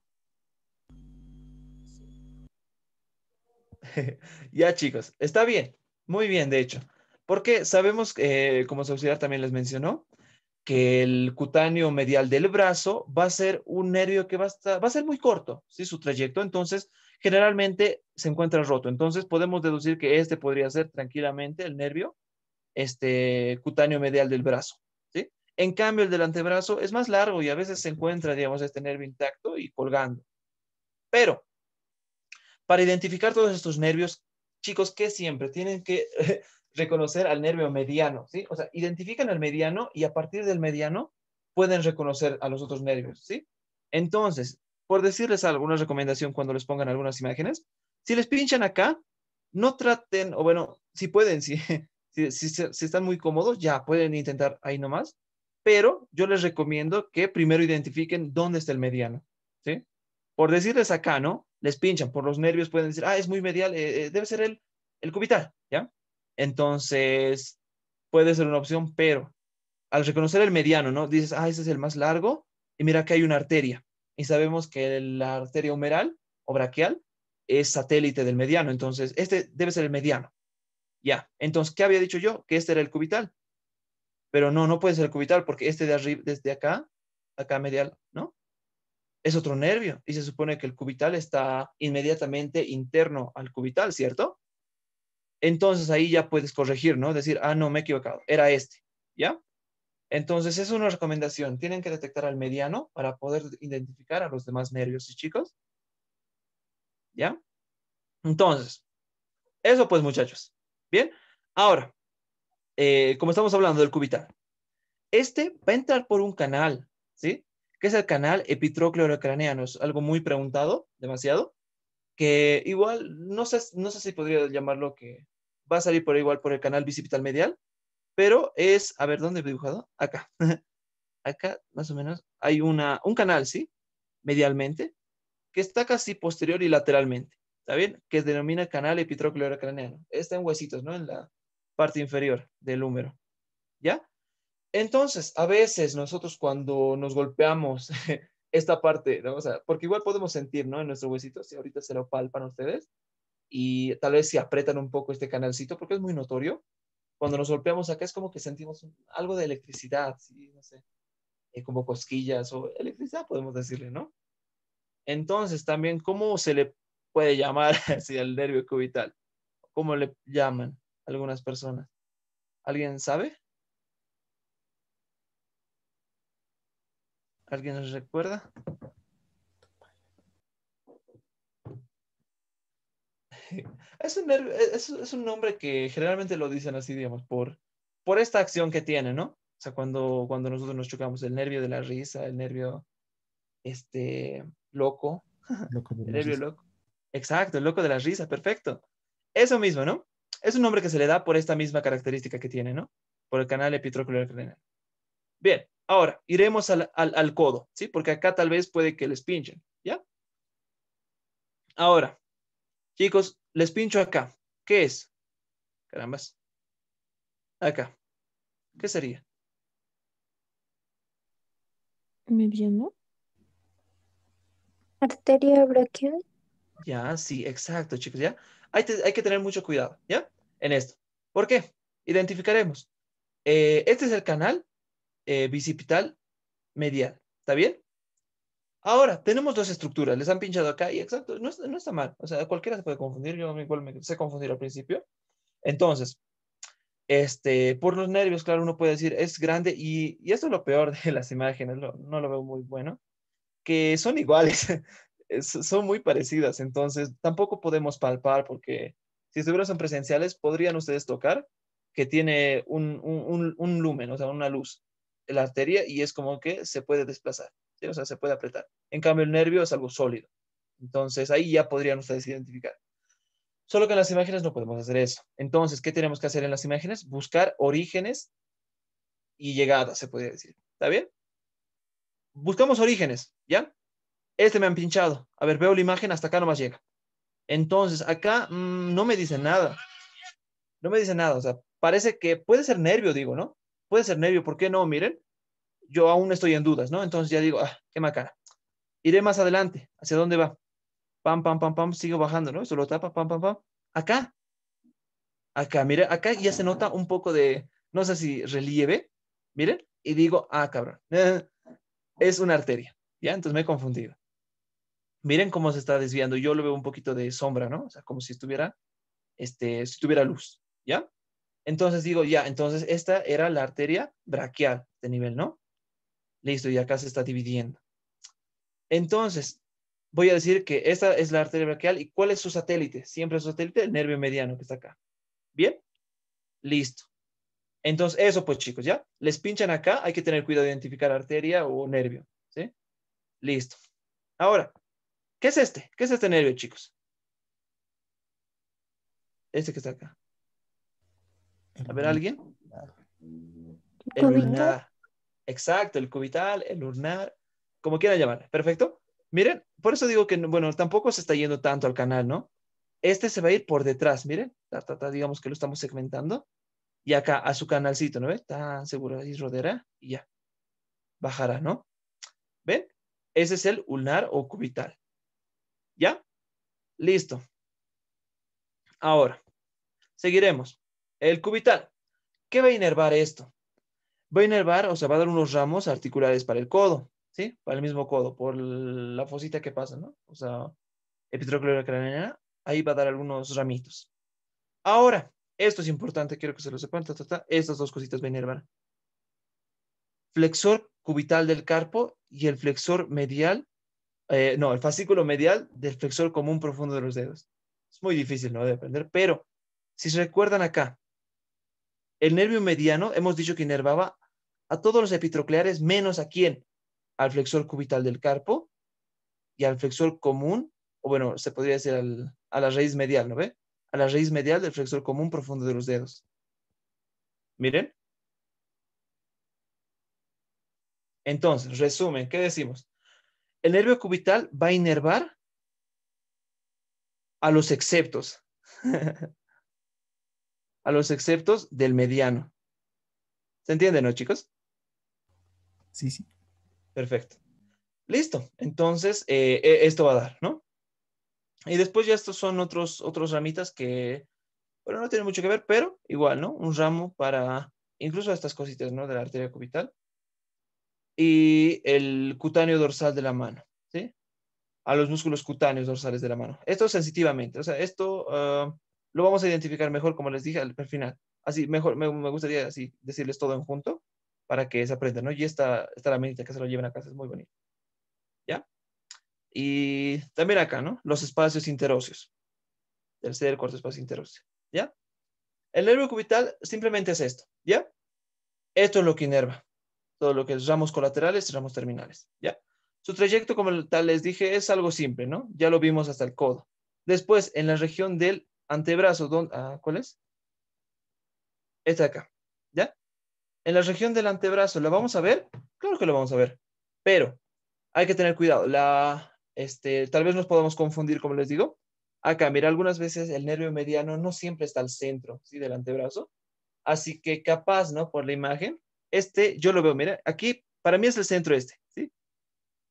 ya, chicos. Está bien. Muy bien, de hecho. Porque sabemos, que, eh, como sociedad también les mencionó, que el cutáneo medial del brazo va a ser un nervio que va a, ser muy corto, ¿sí? su trayecto, entonces generalmente se encuentra roto, entonces podemos deducir que este podría ser tranquilamente el nervio este cutáneo medial del brazo. ¿sí? En cambio, el del antebrazo es más largo y a veces se encuentra, digamos, este nervio intacto y colgando. Pero, para identificar todos estos nervios, chicos, que siempre tienen que reconocer al nervio mediano, ¿sí? O sea, identifican al mediano y a partir del mediano pueden reconocer a los otros nervios, ¿sí? Entonces, por decirles alguna recomendación cuando les pongan algunas imágenes, si les pinchan acá, no traten, o bueno, si pueden, si, si, están muy cómodos, ya pueden intentar ahí nomás, pero yo les recomiendo que primero identifiquen dónde está el mediano, ¿sí? Por decirles acá, ¿no? Les pinchan por los nervios, pueden decir, ah, es muy medial, eh, eh, debe ser el, el cubital, ¿ya? Entonces, puede ser una opción, pero al reconocer el mediano, ¿no? Dices, ah, este es el más largo y mira que hay una arteria. Y sabemos que la arteria humeral o braquial es satélite del mediano, entonces este debe ser el mediano. Ya, entonces, ¿qué había dicho yo? Que este era el cubital. Pero no, no puede ser el cubital porque este de arriba, desde acá, acá medial, ¿no? Es otro nervio y se supone que el cubital está inmediatamente interno al cubital, ¿cierto? entonces ahí ya puedes corregir, ¿no? Decir, ah, no, me he equivocado, era este, ¿ya? Entonces es una recomendación, tienen que detectar al mediano para poder identificar a los demás nervios y chicos, ¿ya? Entonces, eso pues muchachos, ¿bien? Ahora, eh, como estamos hablando del cubital, este va a entrar por un canal, ¿sí? Que es el canal craneano. es algo muy preguntado, demasiado que igual, no sé, no sé si podría llamarlo que va a salir por igual por el canal Bicipital Medial, pero es, a ver, ¿dónde he dibujado? Acá. Acá, más o menos, hay una, un canal, ¿sí? Medialmente, que está casi posterior y lateralmente, ¿está bien? Que se denomina canal craneano Está en huesitos, ¿no? En la parte inferior del húmero, ¿ya? Entonces, a veces nosotros cuando nos golpeamos esta parte, porque igual podemos sentir, En nuestro huesito, si ahorita se lo palpan ustedes y tal vez si apretan un poco este canalcito, porque es muy notorio, cuando nos golpeamos acá es como que sentimos algo de electricidad, ¿sí? Eh, como cosquillas o electricidad podemos decirle, ¿no? Entonces también, ¿cómo se le puede llamar así al nervio cubital? ¿Cómo le llaman algunas personas? ¿Alguien sabe? ¿Alguien nos recuerda? Es un, nombre que generalmente lo dicen así, digamos, por, por esta acción que tiene, ¿no? O sea, cuando, cuando nosotros nos chocamos, el nervio de la risa, el nervio este, loco. el nervio loco. Exacto, el loco de la risa, perfecto. Eso mismo, ¿no? Es un nombre que se le da por esta misma característica que tiene, ¿no? Por el canal epitrocular del Bien, Ahora, iremos al, codo, ¿sí? Porque acá tal vez puede que les pinchen, ¿ya? Ahora, chicos, les pincho acá. ¿Qué es? Carambas. Acá. ¿Qué sería? ¿Me viene. Arteria brachial. Ya, sí, exacto, chicos, ¿ya? Hay, que tener mucho cuidado, ¿ya? En esto. ¿Por qué? Identificaremos. Eh, este es el canal eh, bicipital medial. ¿Está bien? Ahora, tenemos dos estructuras. Les han pinchado acá y exacto, no, está mal. O sea, cualquiera se puede confundir. Yo igual me sé confundir al principio. Entonces, este, por los nervios, claro, uno puede decir, es grande y, y esto es lo peor de las imágenes, no lo veo muy bueno, que son iguales, son muy parecidas, entonces tampoco podemos palpar porque si estuvieran presenciales, podrían ustedes tocar que tiene un, un lumen, o sea, una luz la arteria y es como que se puede desplazar, o sea, se puede apretar. En cambio, el nervio es algo sólido. Entonces, ahí ya podrían ustedes identificar. Solo que en las imágenes no podemos hacer eso. Entonces, ¿qué tenemos que hacer en las imágenes? Buscar orígenes y llegadas, se podría decir. ¿Está bien? Buscamos orígenes, ¿ya? Este me han pinchado. A ver, veo la imagen, hasta acá nomás llega. Entonces, acá mm, no me dice nada. No me dice nada, o sea, parece que puede ser nervio, digo, ¿no? puede ser nervio, ¿por qué no? Miren, yo aún estoy en dudas, ¿no? Entonces ya digo, ah, qué cara. Iré más adelante, ¿hacia dónde va? Pam, pam, pam, pam, sigo bajando, ¿no? Eso lo tapa, pam, pam, pam. Acá, acá, mire, acá ya se nota un poco de, no sé si relieve, miren, y digo, ah, cabrón, es una arteria, ¿ya? Entonces me he confundido. Miren cómo se está desviando, yo lo veo un poquito de sombra, ¿no? O sea, como si estuviera, este, si tuviera luz, ¿ya? Entonces digo, ya, entonces esta era la arteria braquial de nivel, ¿no? Listo, y acá se está dividiendo. Entonces, voy a decir que esta es la arteria braquial y cuál es su satélite. Siempre su satélite, el nervio mediano que está acá. ¿Bien? Listo. Entonces, eso pues chicos, ¿ya? Les pinchan acá, hay que tener cuidado de identificar arteria o nervio, ¿sí? Listo. Ahora, ¿qué es este? ¿Qué es este nervio, chicos? Este que está acá. A ver, ¿alguien? El Exacto, el cubital, el lunar, como quieran llamar. Perfecto. Miren, por eso digo que, bueno, tampoco se está yendo tanto al canal, ¿no? Este se va a ir por detrás, miren. digamos que lo estamos segmentando. Y acá a su canalcito, ¿no? Está seguro, ahí roderá y ya. Bajará, ¿no? ¿Ven? Ese es el ulnar o cubital. ¿Ya? Listo. Ahora, seguiremos. El cubital. ¿Qué va a inervar esto? Va a inervar, o sea, va a dar unos ramos articulares para el codo, ¿sí? Para el mismo codo, por la fosita que pasa, ¿no? O sea, epitrócleo craneana, ahí va a dar algunos ramitos. Ahora, esto es importante, quiero que se lo sepan, estas dos cositas van a inervar. Flexor cubital del carpo y el flexor medial, eh, no, el fascículo medial del flexor común profundo de los dedos. Es muy difícil, ¿no? De aprender, pero si se recuerdan acá, el nervio mediano, hemos dicho que inervaba a todos los epitrocleares, menos a quién? Al flexor cubital del carpo y al flexor común, o bueno, se podría decir a la raíz medial, ¿no ve? A la raíz medial del flexor común profundo de los dedos. Miren. Entonces, resumen, ¿qué decimos? El nervio cubital va a inervar a los exceptos. a los exceptos del mediano. ¿Se entiende, no, chicos? Sí, sí. Perfecto. Listo. Entonces, eh, eh, esto va a dar, ¿no? Y después ya estos son otros, otros ramitas que, bueno, no tienen mucho que ver, pero igual, ¿no? Un ramo para incluso estas cositas, ¿no? De la arteria cubital. Y el cutáneo dorsal de la mano, ¿sí? A los músculos cutáneos dorsales de la mano. Esto sensitivamente, o sea, esto ah, lo vamos a identificar mejor, como les dije al, final. Así, mejor, me, gustaría así decirles todo en junto para que se aprendan, ¿no? Y esta, esta herramienta que se lo lleven a casa es muy bonita. ¿Ya? Y también acá, ¿no? Los espacios interóseos. Tercer, cuarto espacio interóseo. ¿Ya? El nervio cubital simplemente es esto, ¿ya? Esto es lo que inerva. Todo lo que es ramos colaterales y ramos terminales, ¿ya? Su trayecto, como tal les dije, es algo simple, ¿no? Ya lo vimos hasta el codo. Después, en la región del antebrazo, ¿dónde, ah, ¿cuál es? Esta de acá, ¿ya? En la región del antebrazo, ¿la vamos a ver? Claro que lo vamos a ver, pero hay que tener cuidado. Este, tal vez nos podamos confundir, como les digo. Acá, mira, algunas veces el nervio mediano no siempre está al centro, ¿sí? Del antebrazo. Así que capaz, ¿no? Por la imagen, este, yo lo veo, mira, aquí para mí es el centro este, ¿sí?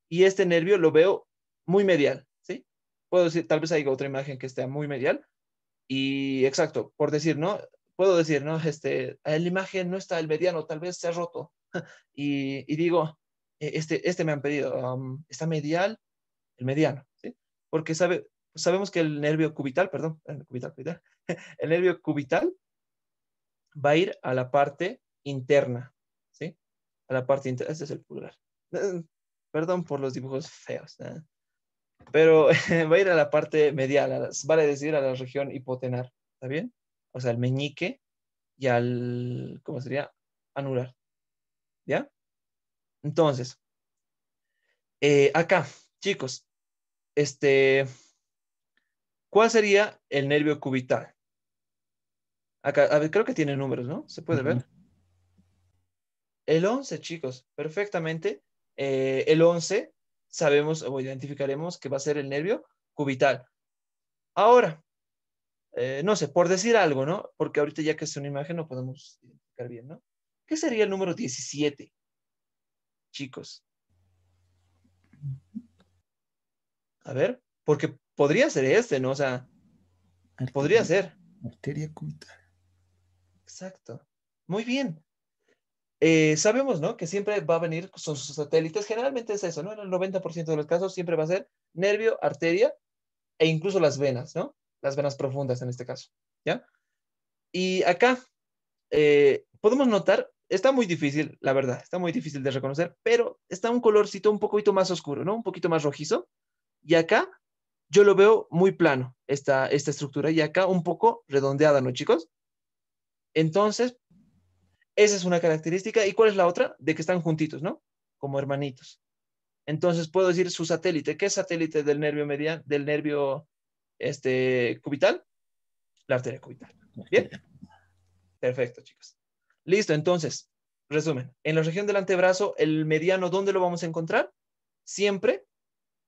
Y este nervio lo veo muy medial, ¿sí? Puedo decir, tal vez hay otra imagen que esté muy medial, y exacto, por decir, ¿no? Puedo decir, ¿no? Este, en ah, la imagen no está el mediano, tal vez se ha roto. y, digo, e, este, este me han pedido, um, está medial, el mediano, ¿sí? Porque sabe, sabemos que el nervio cubital, perdón, el, eh, el nervio cubital va a ir a la parte interna, ¿sí? A la parte interna, este es el pulgar. Perdón por los dibujos feos. ¿eh? pero va a ir a la parte medial, vale decir a la región hipotenar, ¿está bien? O sea, el meñique y al, ¿cómo sería? Anular, ¿ya? Entonces, eh, acá, chicos, este, ¿cuál sería el nervio cubital? Acá, a ver, creo que tiene números, ¿no? ¿Se puede ver? El 11, chicos, perfectamente. Eh, el 11 sabemos o identificaremos que va a ser el nervio cubital. Ahora, eh, no sé, por decir algo, ¿no? Porque ahorita ya que es una imagen no podemos identificar bien, ¿no? ¿Qué sería el número 17? Chicos. A ver, porque podría ser este, ¿no? O sea, podría ser. Arteria cubital. Exacto. Muy bien. Eh, sabemos, ¿no? Que siempre va a venir sus satélites, generalmente es eso, ¿no? En el 90% de los casos siempre va a ser nervio, arteria e incluso las venas, ¿no? Las venas profundas en este caso, ¿ya? Y acá eh, podemos notar, está muy difícil, la verdad, está muy difícil de reconocer, pero está un colorcito un poquito más oscuro, ¿no? Un poquito más rojizo. Y acá yo lo veo muy plano, esta, esta estructura, y acá un poco redondeada, ¿no, chicos? Entonces, esa es una característica. ¿Y cuál es la otra? De que están juntitos, ¿no? Como hermanitos. Entonces puedo decir su satélite. ¿Qué satélite del nervio mediano, del nervio este, cubital? La arteria cubital. Bien. Perfecto, chicos. Listo, entonces, resumen. En la región del antebrazo, el mediano, ¿dónde lo vamos a encontrar? Siempre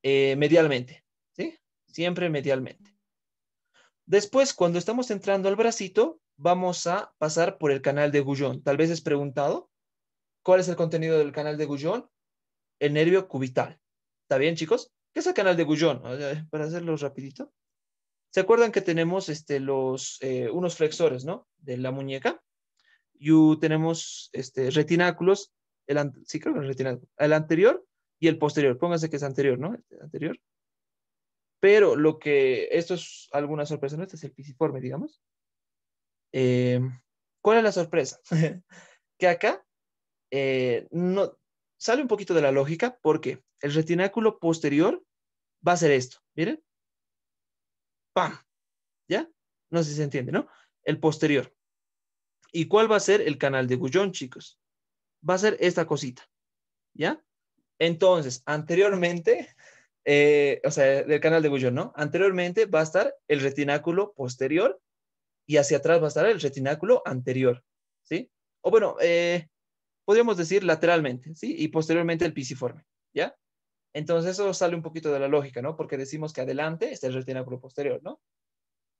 eh, medialmente, ¿sí? Siempre medialmente. Después, cuando estamos entrando al bracito, vamos a pasar por el canal de Gullón. Tal vez es preguntado, ¿cuál es el contenido del canal de Gullón? El nervio cubital. ¿Está bien, chicos? ¿Qué es el canal de Gullón? Para hacerlo rapidito. ¿Se acuerdan que tenemos este, los, eh, unos flexores ¿no? de la muñeca? Y tenemos este, retináculos, el, sí creo que el anterior y el posterior. Pónganse que es anterior, ¿no? anterior. Pero lo que, esto es alguna sorpresa, ¿no? Este es el pisiforme, digamos. Em, ¿Cuál es la sorpresa? que acá eh, no, sale un poquito de la lógica porque el retináculo posterior va a ser esto. Miren. ¡Pam! ¿Ya? No sé si se entiende, ¿no? El posterior. ¿Y cuál va a ser el canal de Gullón, chicos? Va a ser esta cosita. ¿Ya? Entonces, anteriormente, eh, o sea, del canal de Gullón, ¿no? Anteriormente va a estar el retináculo posterior y hacia atrás va a estar el retináculo anterior, ¿sí? O bueno, eh, podríamos decir lateralmente, ¿sí? Y posteriormente el pisiforme, ¿ya? Entonces eso sale un poquito de la lógica, ¿no? Porque decimos que adelante está el retináculo posterior, ¿no?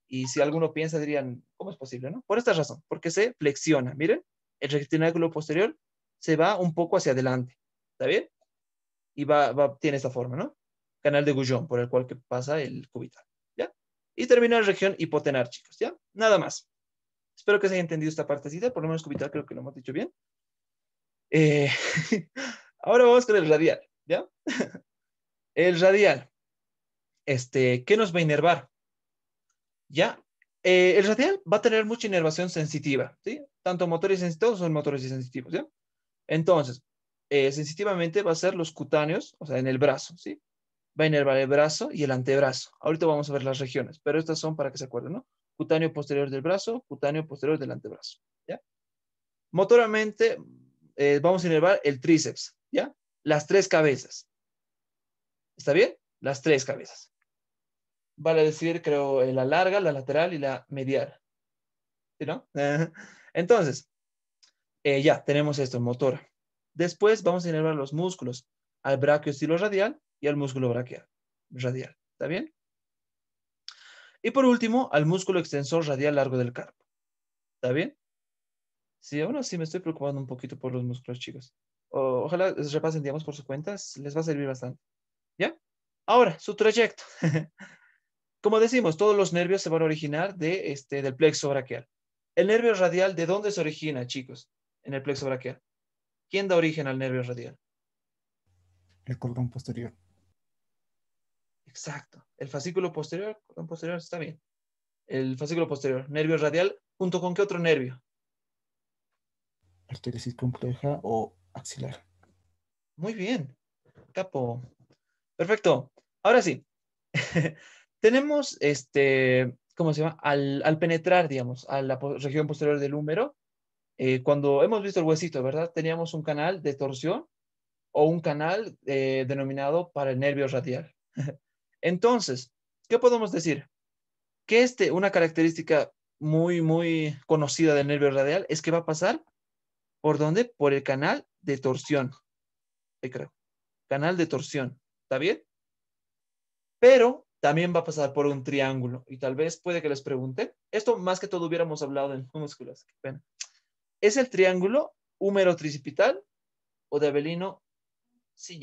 Y si alguno piensa, dirían, ¿cómo es posible, no? Por esta razón, porque se flexiona, miren, el retináculo posterior se va un poco hacia adelante, ¿está bien? Y va, tiene esta forma, ¿no? Canal de Gullón, por el cual que pasa el cubital. Y terminar en región hipotenar, chicos, ¿ya? Nada más. Espero que se haya entendido esta partecita, por lo menos cubital creo que lo hemos dicho bien. Eh, ahora vamos con el radial, ¿ya? El radial, este, ¿qué nos va a inervar? ¿Ya? Eh, el radial va a tener mucha inervación sensitiva, ¿sí? Tanto motores sensitivos son motores sensitivos, ¿ya? Entonces, eh, sensitivamente va a ser los cutáneos, o sea, en el brazo, ¿sí? va a inervar el brazo y el antebrazo. Ahorita vamos a ver las regiones, pero estas son para que se acuerden, ¿no? Cutáneo posterior del brazo, cutáneo posterior del antebrazo, ¿ya? Motoramente eh, vamos a inervar el tríceps, ¿ya? Las tres cabezas. ¿Está bien? Las tres cabezas. Vale decir, creo, eh, la larga, la lateral y la medial. ¿Sí, no? Entonces, eh, ya tenemos esto, motor. Después vamos a inervar los músculos al braquio estilo radial y al músculo brachial, radial. ¿Está bien? Y por último, al músculo extensor radial largo del carpo. ¿Está bien? Sí, aún así me estoy preocupando un poquito por los músculos, chicos. Ojalá ojalá repasen, digamos, por sus cuentas. Les va a servir bastante. ¿Ya? Ahora, su trayecto. Como decimos, todos los nervios se van a originar de, este, del plexo brachial. El nervio radial, ¿de dónde se origina, chicos? En el plexo braquial. ¿Quién da origen al nervio radial? El cordón posterior. Exacto. El fascículo posterior, posterior está bien. El fascículo posterior, nervio radial, junto con qué otro nervio? Arteresis compleja o axilar. Muy bien. Capo. Perfecto. Ahora sí. Tenemos este, ¿cómo se llama? Al, penetrar, digamos, a la región posterior del húmero, eh, cuando hemos visto el huesito, ¿verdad? Teníamos un canal de torsión o un canal eh, denominado para el nervio radial. Entonces, ¿qué podemos decir? Que este, una característica muy, muy conocida del nervio radial es que va a pasar por dónde? Por el canal de torsión. creo. Canal de torsión. ¿Está bien? Pero también va a pasar por un triángulo. Y tal vez puede que les pregunte. Esto más que todo hubiéramos hablado en músculos. ¿Es el triángulo húmero tricipital o de Abelino ¿Sí?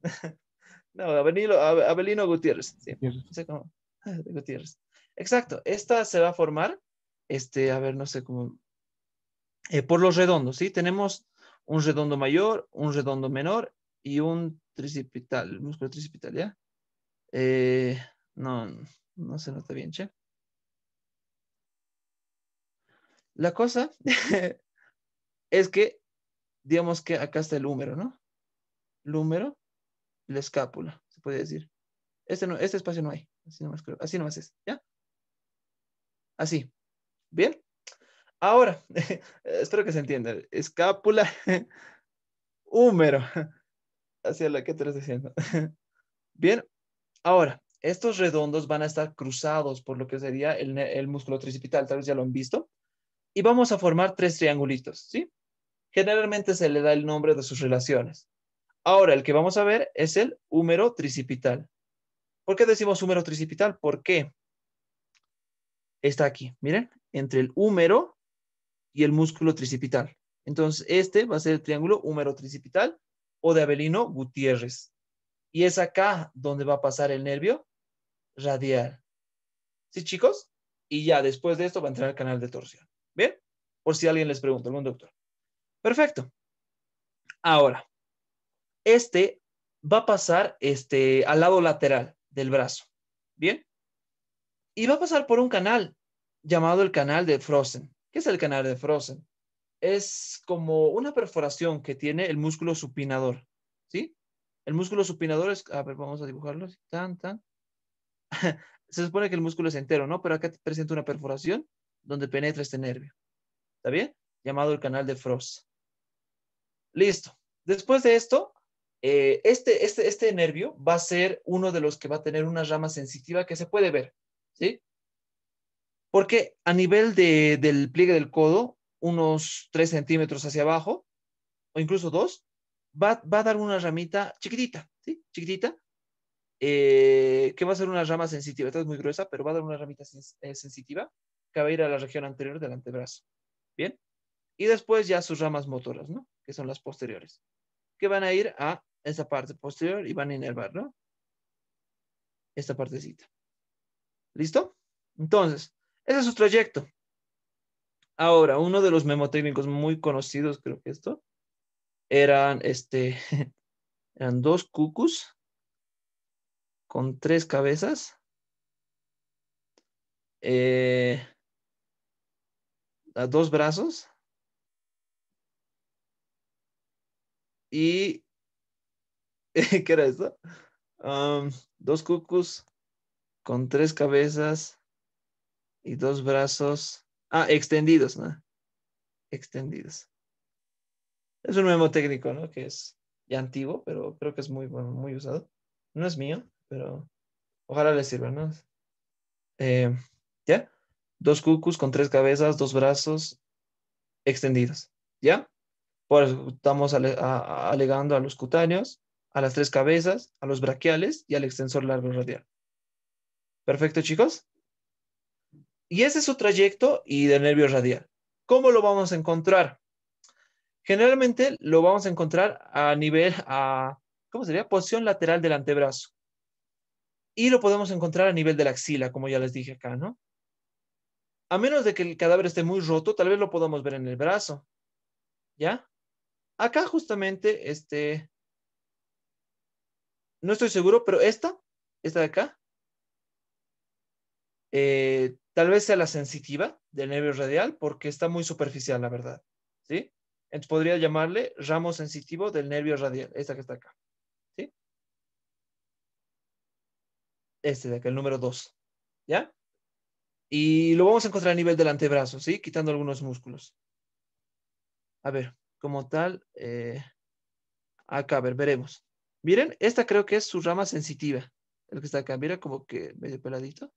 No, Avelino, Avelino Gutiérrez. sé ah, Exacto. Esta se va a formar, este, a ver, no sé cómo. Eh, por los redondos, ¿sí? Tenemos un redondo mayor, un redondo menor y un tricipital, músculo tricipital, ¿ya? Eh, no, no se nota bien, che. La cosa es que, digamos que acá está el húmero, ¿no? El húmero la escápula, se puede decir. Este, no, este espacio no hay, así no más así nomás es, ¿ya? Así, ¿bien? Ahora, espero que se entienda, escápula, húmero, hacia la que te estás diciendo. Bien, ahora, estos redondos van a estar cruzados por lo que sería el, el, músculo tricipital, tal vez ya lo han visto, y vamos a formar tres triangulitos, ¿sí? Generalmente se le da el nombre de sus relaciones. Ahora, el que vamos a ver es el húmero tricipital. ¿Por qué decimos húmero tricipital? ¿Por qué? Está aquí, miren, entre el húmero y el músculo tricipital. Entonces, este va a ser el triángulo húmero tricipital o de Abelino Gutiérrez. Y es acá donde va a pasar el nervio radial. ¿Sí, chicos? Y ya después de esto va a entrar el canal de torsión. ¿Bien? Por si alguien les pregunta, algún doctor. Perfecto. Ahora, este va a pasar este, al lado lateral del brazo, ¿bien? Y va a pasar por un canal llamado el canal de Frozen. ¿Qué es el canal de Frozen? Es como una perforación que tiene el músculo supinador, ¿sí? El músculo supinador es, a ver, vamos a dibujarlo, tan, tan. Se supone que el músculo es entero, ¿no? Pero acá te presenta una perforación donde penetra este nervio, ¿está bien? Llamado el canal de Frozen. Listo. Después de esto, eh, este, este, este, nervio va a ser uno de los que va a tener una rama sensitiva que se puede ver, ¿sí? Porque a nivel del pliegue del codo, unos 3 centímetros hacia abajo, o incluso dos, va, a dar una ramita chiquitita, ¿sí? Chiquitita, eh, que va a ser una rama sensitiva. Esta es muy gruesa, pero va a dar una ramita eh, sensitiva que va a ir a la región anterior del antebrazo. Bien. Y después ya sus ramas motoras, ¿no? Que son las posteriores, que van a ir a esta parte posterior y van a inervar, ¿no? Esta partecita. ¿Listo? Entonces, ese es su trayecto. Ahora, uno de los memotécnicos muy conocidos, creo que esto, eran, este, eran dos cucus con tres cabezas. Eh, dos brazos y ¿Qué era esto? dos cucus con tres cabezas y dos brazos. Ah, extendidos, ¿no? Extendidos. Es un nuevo técnico, ¿no? Que es ya antiguo, pero creo que es muy bueno, muy usado. No es mío, pero ojalá le sirva, ¿no? Eh, ¿Ya? Dos cucus con tres cabezas, dos brazos extendidos, ¿ya? Por eso estamos alegando a los cutáneos a las tres cabezas, a los braquiales y al extensor largo radial. Perfecto, chicos. Y ese es su trayecto y del nervio radial. ¿Cómo lo vamos a encontrar? Generalmente lo vamos a encontrar a nivel, a, ¿cómo sería? Posición lateral del antebrazo. Y lo podemos encontrar a nivel de la axila, como ya les dije acá, ¿no? A menos de que el cadáver esté muy roto, tal vez lo podamos ver en el brazo. ¿Ya? Acá justamente, este, no estoy seguro, pero esta, esta de acá, eh, tal vez sea la sensitiva del nervio radial porque está muy superficial, la verdad. ¿Sí? Entonces podría llamarle ramo sensitivo del nervio radial, esta que está acá. ¿Sí? Este de acá, el número 2. ¿Ya? Y lo vamos a encontrar a nivel del antebrazo, ¿sí? Quitando algunos músculos. A ver, como tal, eh, acá, a ver, veremos. Miren, esta creo que es su rama sensitiva. El que está acá, mira como que medio peladito.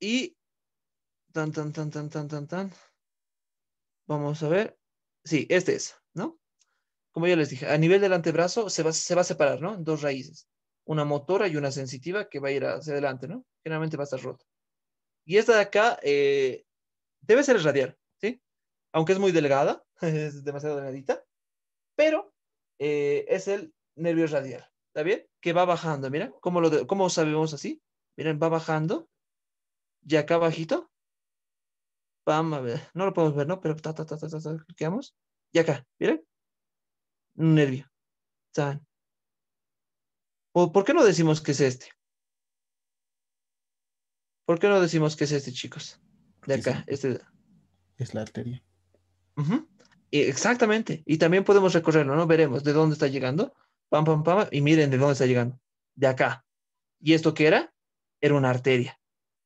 Y tan, tan, tan, tan, tan, tan, tan. Vamos a ver. Sí, este es, ¿no? Como ya les dije, a nivel del antebrazo se va, se va a separar, ¿no? dos raíces. Una motora y una sensitiva que va a ir hacia adelante, ¿no? Generalmente va a estar rota. Y esta de acá eh, debe ser el radial, ¿sí? Aunque es muy delgada, es demasiado delgadita, pero eh, es el nervio radial, ¿está bien? Que va bajando, mira, ¿cómo, lo, sabemos así? Miren, va bajando y acá abajito, Vamos a ver, no lo podemos ver, ¿no? Pero ta, ta, ta, ta, ta, y acá, miren, un nervio, ¿O por qué no decimos que es este? ¿Por qué no decimos que es este, chicos? De acá, este. Es la arteria. Ajá. Eh, exactamente. Y también podemos recorrerlo, ¿no? Veremos de dónde está llegando. Pam, pam, pam. Y miren de dónde está llegando. De acá. ¿Y esto qué era? Era una arteria.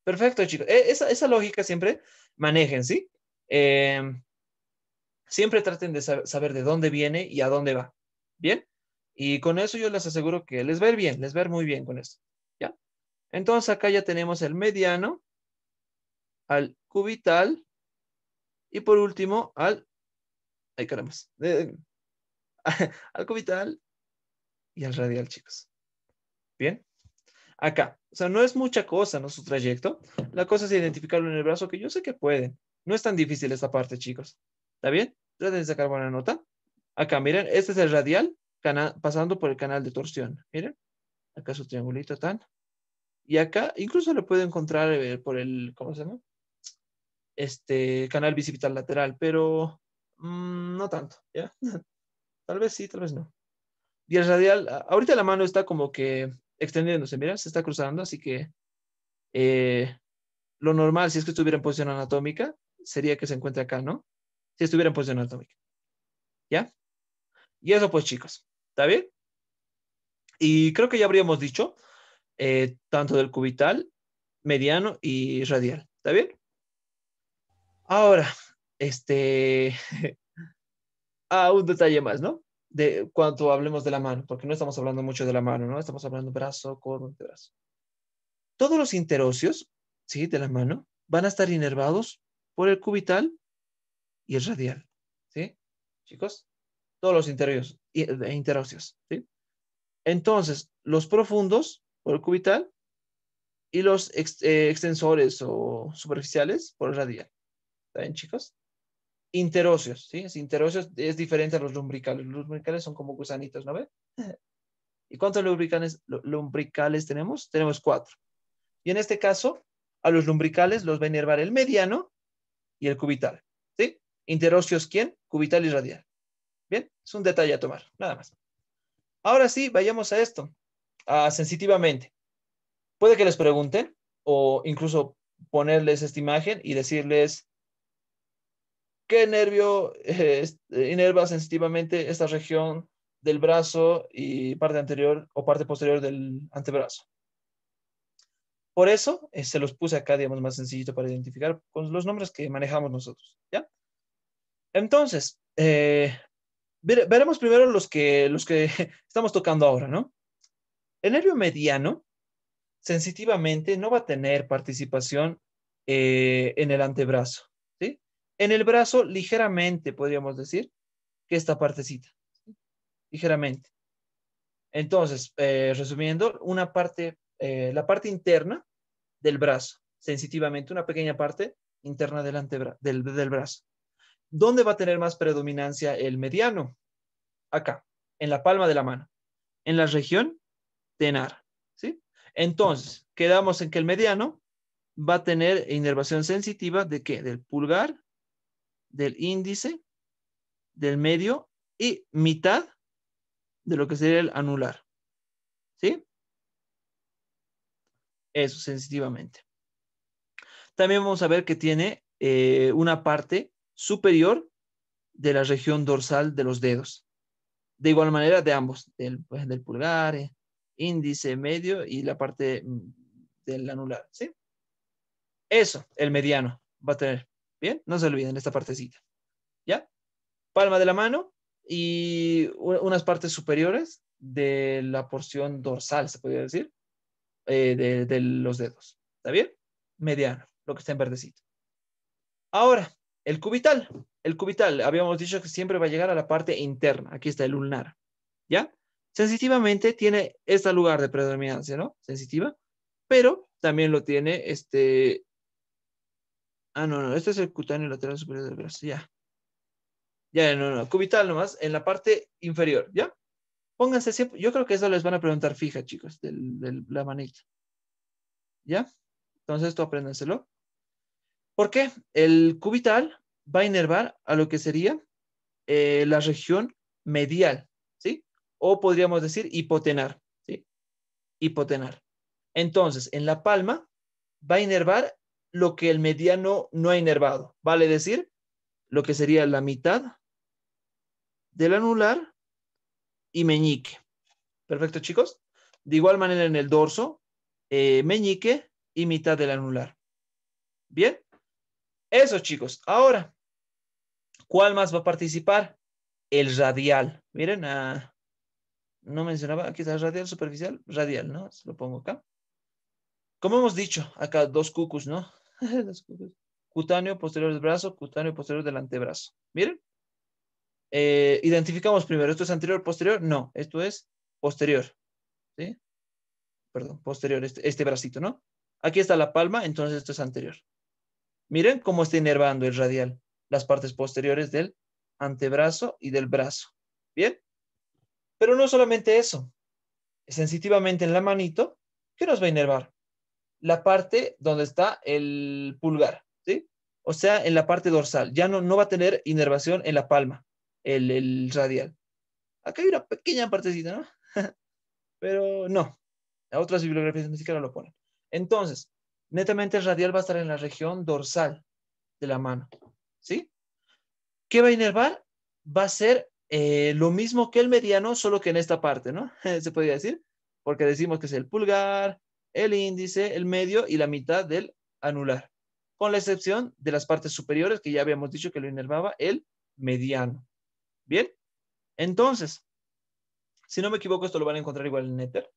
Perfecto, chicos. E, esa, lógica siempre manejen, ¿sí? Eh, siempre traten de saber de dónde viene y a dónde va. ¿Bien? Y con eso yo les aseguro que les ver bien, les ver muy bien con esto. ¿Ya? Entonces acá ya tenemos el mediano, al cubital y por último al Ahí, caramba. Al cubital y al radial, chicos. Bien. Acá. O sea, no es mucha cosa, ¿no? Su trayecto. La cosa es identificarlo en el brazo, que yo sé que pueden. No es tan difícil esta parte, chicos. ¿Está bien? Traten de sacar buena nota. Acá, miren, este es el radial pasando por el canal de torsión. Miren, acá su triangulito tan. Y acá incluso lo puedo encontrar eh, por el, ¿cómo se llama? Este canal bicipital lateral, pero Mm, no tanto, ¿ya? tal vez sí, tal vez no. Y el radial, ahorita la mano está como que extendiéndose, mira, se está cruzando, así que eh, lo normal, si es que estuviera en posición anatómica, sería que se encuentre acá, ¿no? Si estuviera en posición anatómica. ¿Ya? Y eso pues chicos, ¿está bien? Y creo que ya habríamos dicho eh, tanto del cubital, mediano y radial, ¿está bien? Ahora, este, ah, un detalle más, ¿no? De cuando hablemos de la mano, porque no estamos hablando mucho de la mano, ¿no? Estamos hablando brazo, codo, brazo. Todos los interóseos, ¿sí? De la mano, van a estar inervados por el cubital y el radial, ¿sí? Chicos, todos los interóseos, e, ¿sí? Entonces, los profundos por el cubital y los eh, extensores o superficiales por el radial. ¿Está bien, chicos? interóseos, ¿sí? Es es diferente a los lumbricales. Los lumbricales son como gusanitos, ¿no ve? ¿Y cuántos lumbricales, tenemos? Tenemos cuatro. Y en este caso, a los lumbricales los va a inervar el mediano y el cubital, ¿sí? Interocios, ¿quién? Cubital y radial. Bien, es un detalle a tomar, nada más. Ahora sí, vayamos a esto, a sensitivamente. Puede que les pregunten o incluso ponerles esta imagen y decirles, ¿Qué nervio eh, eh, inerva sensitivamente esta región del brazo y parte anterior o parte posterior del antebrazo? Por eso eh, se los puse acá, digamos, más sencillito para identificar con los nombres que manejamos nosotros, ¿ya? Entonces, veremos primero los que, los que estamos tocando ahora, ¿no? El nervio mediano, sensitivamente, no va a tener participación en el antebrazo en el brazo ligeramente, podríamos decir, que esta partecita, ligeramente. Entonces, eh, resumiendo, una parte, eh, la parte interna del brazo, sensitivamente, una pequeña parte interna del, del, del brazo. ¿Dónde va a tener más predominancia el mediano? Acá, en la palma de la mano, en la región tenar, ¿sí? Entonces, quedamos en que el mediano va a tener inervación sensitiva de qué? Del pulgar del índice, del medio y mitad de lo que sería el anular. ¿Sí? Eso, sensitivamente. También vamos a ver que tiene eh, una parte superior de la región dorsal de los dedos. De igual manera de ambos, del, pues, pulgar, eh, índice, medio y la parte mm, del anular. ¿sí? Eso, el mediano va a tener. Bien, no se olviden esta partecita. ¿Ya? Palma de la mano y unas partes superiores de la porción dorsal, se podría decir, eh, de, los dedos. ¿Está bien? Mediano, lo que está en verdecito. Ahora, el cubital. El cubital, habíamos dicho que siempre va a llegar a la parte interna. Aquí está el ulnar. ¿Ya? Sensitivamente tiene este lugar de predominancia, ¿no? Sensitiva, pero también lo tiene este, Ah, no, no, este es el cutáneo lateral superior del brazo, ya. Ya, no, no, cubital nomás, en la parte inferior, ¿ya? Pónganse siempre, yo creo que eso les van a preguntar fija, chicos, de la manita. ¿Ya? Entonces esto apréndenselo. ¿Por qué? El cubital va a inervar a lo que sería eh, la región medial, ¿sí? O podríamos decir hipotenar, ¿sí? Hipotenar. Entonces, en la palma va a inervar lo que el mediano no ha inervado, vale decir, lo que sería la mitad del anular y meñique. Perfecto, chicos. De igual manera en el dorso, eh, meñique y mitad del anular. Bien. Eso, chicos. Ahora, ¿cuál más va a participar? El radial. Miren, ah, no mencionaba, aquí está radial superficial, radial, ¿no? Se lo pongo acá. Como hemos dicho, acá dos cucus, ¿no? cutáneo posterior del brazo, cutáneo posterior del antebrazo. Miren. Eh, identificamos primero, ¿esto es anterior, posterior? No, esto es posterior. ¿Sí? Perdón, posterior, este, este bracito, ¿no? Aquí está la palma, entonces esto es anterior. Miren cómo está inervando el radial, las partes posteriores del antebrazo y del brazo. ¿Bien? Pero no solamente eso. Sensitivamente en la manito, ¿qué nos va a inervar? la parte donde está el pulgar, ¿sí? O sea, en la parte dorsal. Ya no, no va a tener inervación en la palma, el, radial. Acá hay una pequeña partecita, ¿no? Pero no. A otras bibliografías ni siquiera lo ponen. Entonces, netamente el radial va a estar en la región dorsal de la mano, ¿sí? ¿Qué va a inervar? Va a ser eh, lo mismo que el mediano, solo que en esta parte, ¿no? Se podría decir, porque decimos que es el pulgar, el índice, el medio y la mitad del anular, con la excepción de las partes superiores que ya habíamos dicho que lo inervaba el mediano. Bien, entonces, si no me equivoco, esto lo van a encontrar igual en Ether.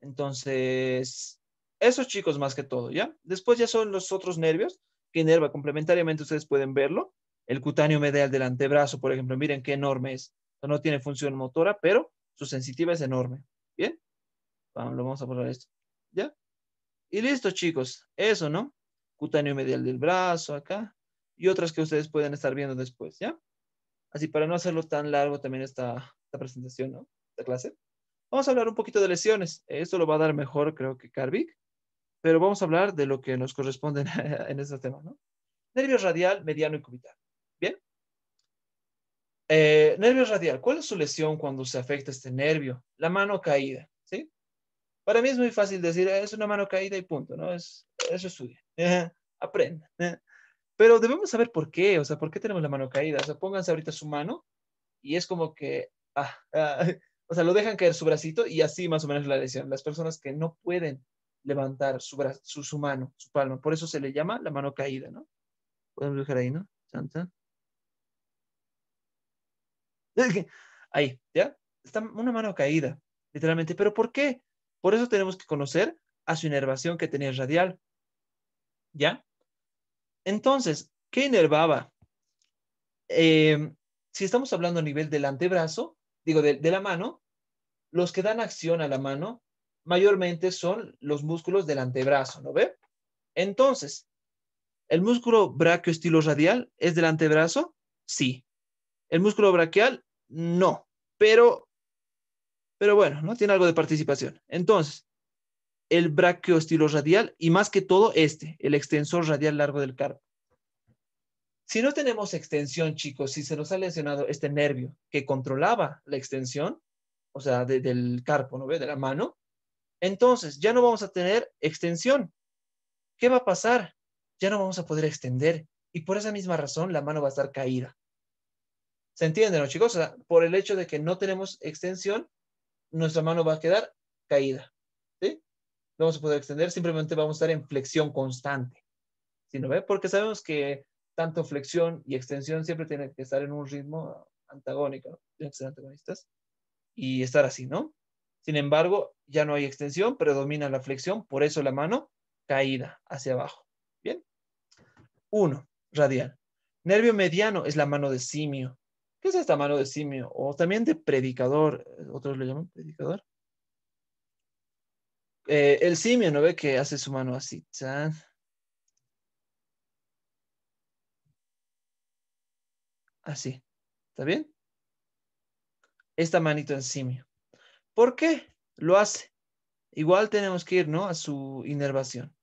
Entonces, esos chicos más que todo, ¿ya? Después ya son los otros nervios que inerva complementariamente, ustedes pueden verlo. El cutáneo medial del antebrazo, por ejemplo, miren qué enorme es. No tiene función motora, pero su sensitiva es enorme. ¿Bien? Vamos, lo vamos a borrar esto. ¿ya? Y listo, chicos, eso, ¿no? Cutáneo medial del brazo acá y otras que ustedes pueden estar viendo después, ¿ya? Así para no hacerlo tan largo también esta, presentación, ¿no? Esta clase. Vamos a hablar un poquito de lesiones. Esto lo va a dar mejor, creo que Carvic, pero vamos a hablar de lo que nos corresponde en este tema, ¿no? Nervio radial, mediano y cubital. ¿Bien? Eh, nervio radial, ¿cuál es su lesión cuando se afecta este nervio? La mano caída. Para mí es muy fácil decir, es una mano caída y punto, ¿no? Es, eso es eh, aprenda. Pero debemos saber por qué, o sea, por qué tenemos la mano caída. O sea, pónganse ahorita su mano y es como que, ah, ah, o sea, lo dejan caer su bracito y así más o menos la lesión. Las personas que no pueden levantar su, su, mano, su palma, por eso se le llama la mano caída, ¿no? Podemos dejar ahí, ¿no? Ahí, ¿ya? Está una mano caída, literalmente. ¿Pero por qué? Por eso tenemos que conocer a su inervación que tenía radial. ¿Ya? Entonces, ¿qué inervaba? Em, si estamos hablando a nivel del antebrazo, digo, de, la mano, los que dan acción a la mano mayormente son los músculos del antebrazo, ¿no ve? Entonces, ¿el músculo braquio estilo radial es del antebrazo? Sí. ¿El músculo braquial? No. Pero pero bueno, ¿no? Tiene algo de participación. Entonces, el radial y más que todo este, el extensor radial largo del carpo. Si no tenemos extensión, chicos, si se nos ha lesionado este nervio que controlaba la extensión, o sea, del carpo, ¿no ve? De la mano, entonces ya no vamos a tener extensión. ¿Qué va a pasar? Ya no vamos a poder extender y por esa misma razón la mano va a estar caída. ¿Se entiende, ¿no, chicos? O sea, por el hecho de que no tenemos extensión, nuestra mano va a quedar caída. ¿sí? No vamos a poder extender, simplemente vamos a estar en flexión constante. ¿sí, no, ve? Porque sabemos que tanto flexión y extensión siempre tienen que estar en un ritmo antagónico, tienen que ser antagonistas y estar así, ¿no? Sin embargo, ya no hay extensión, predomina la flexión, por eso la mano caída hacia abajo. Bien. Uno, radial. Nervio mediano es la mano de simio. ¿Qué es esta mano de simio? O también de predicador, eh, otros lo llaman predicador. Eh, el simio, ¿no ve que hace su mano así? Así. ¿Está bien? Esta manito en simio. ¿Por qué lo hace? Igual tenemos que ir, ¿no? A su inervación.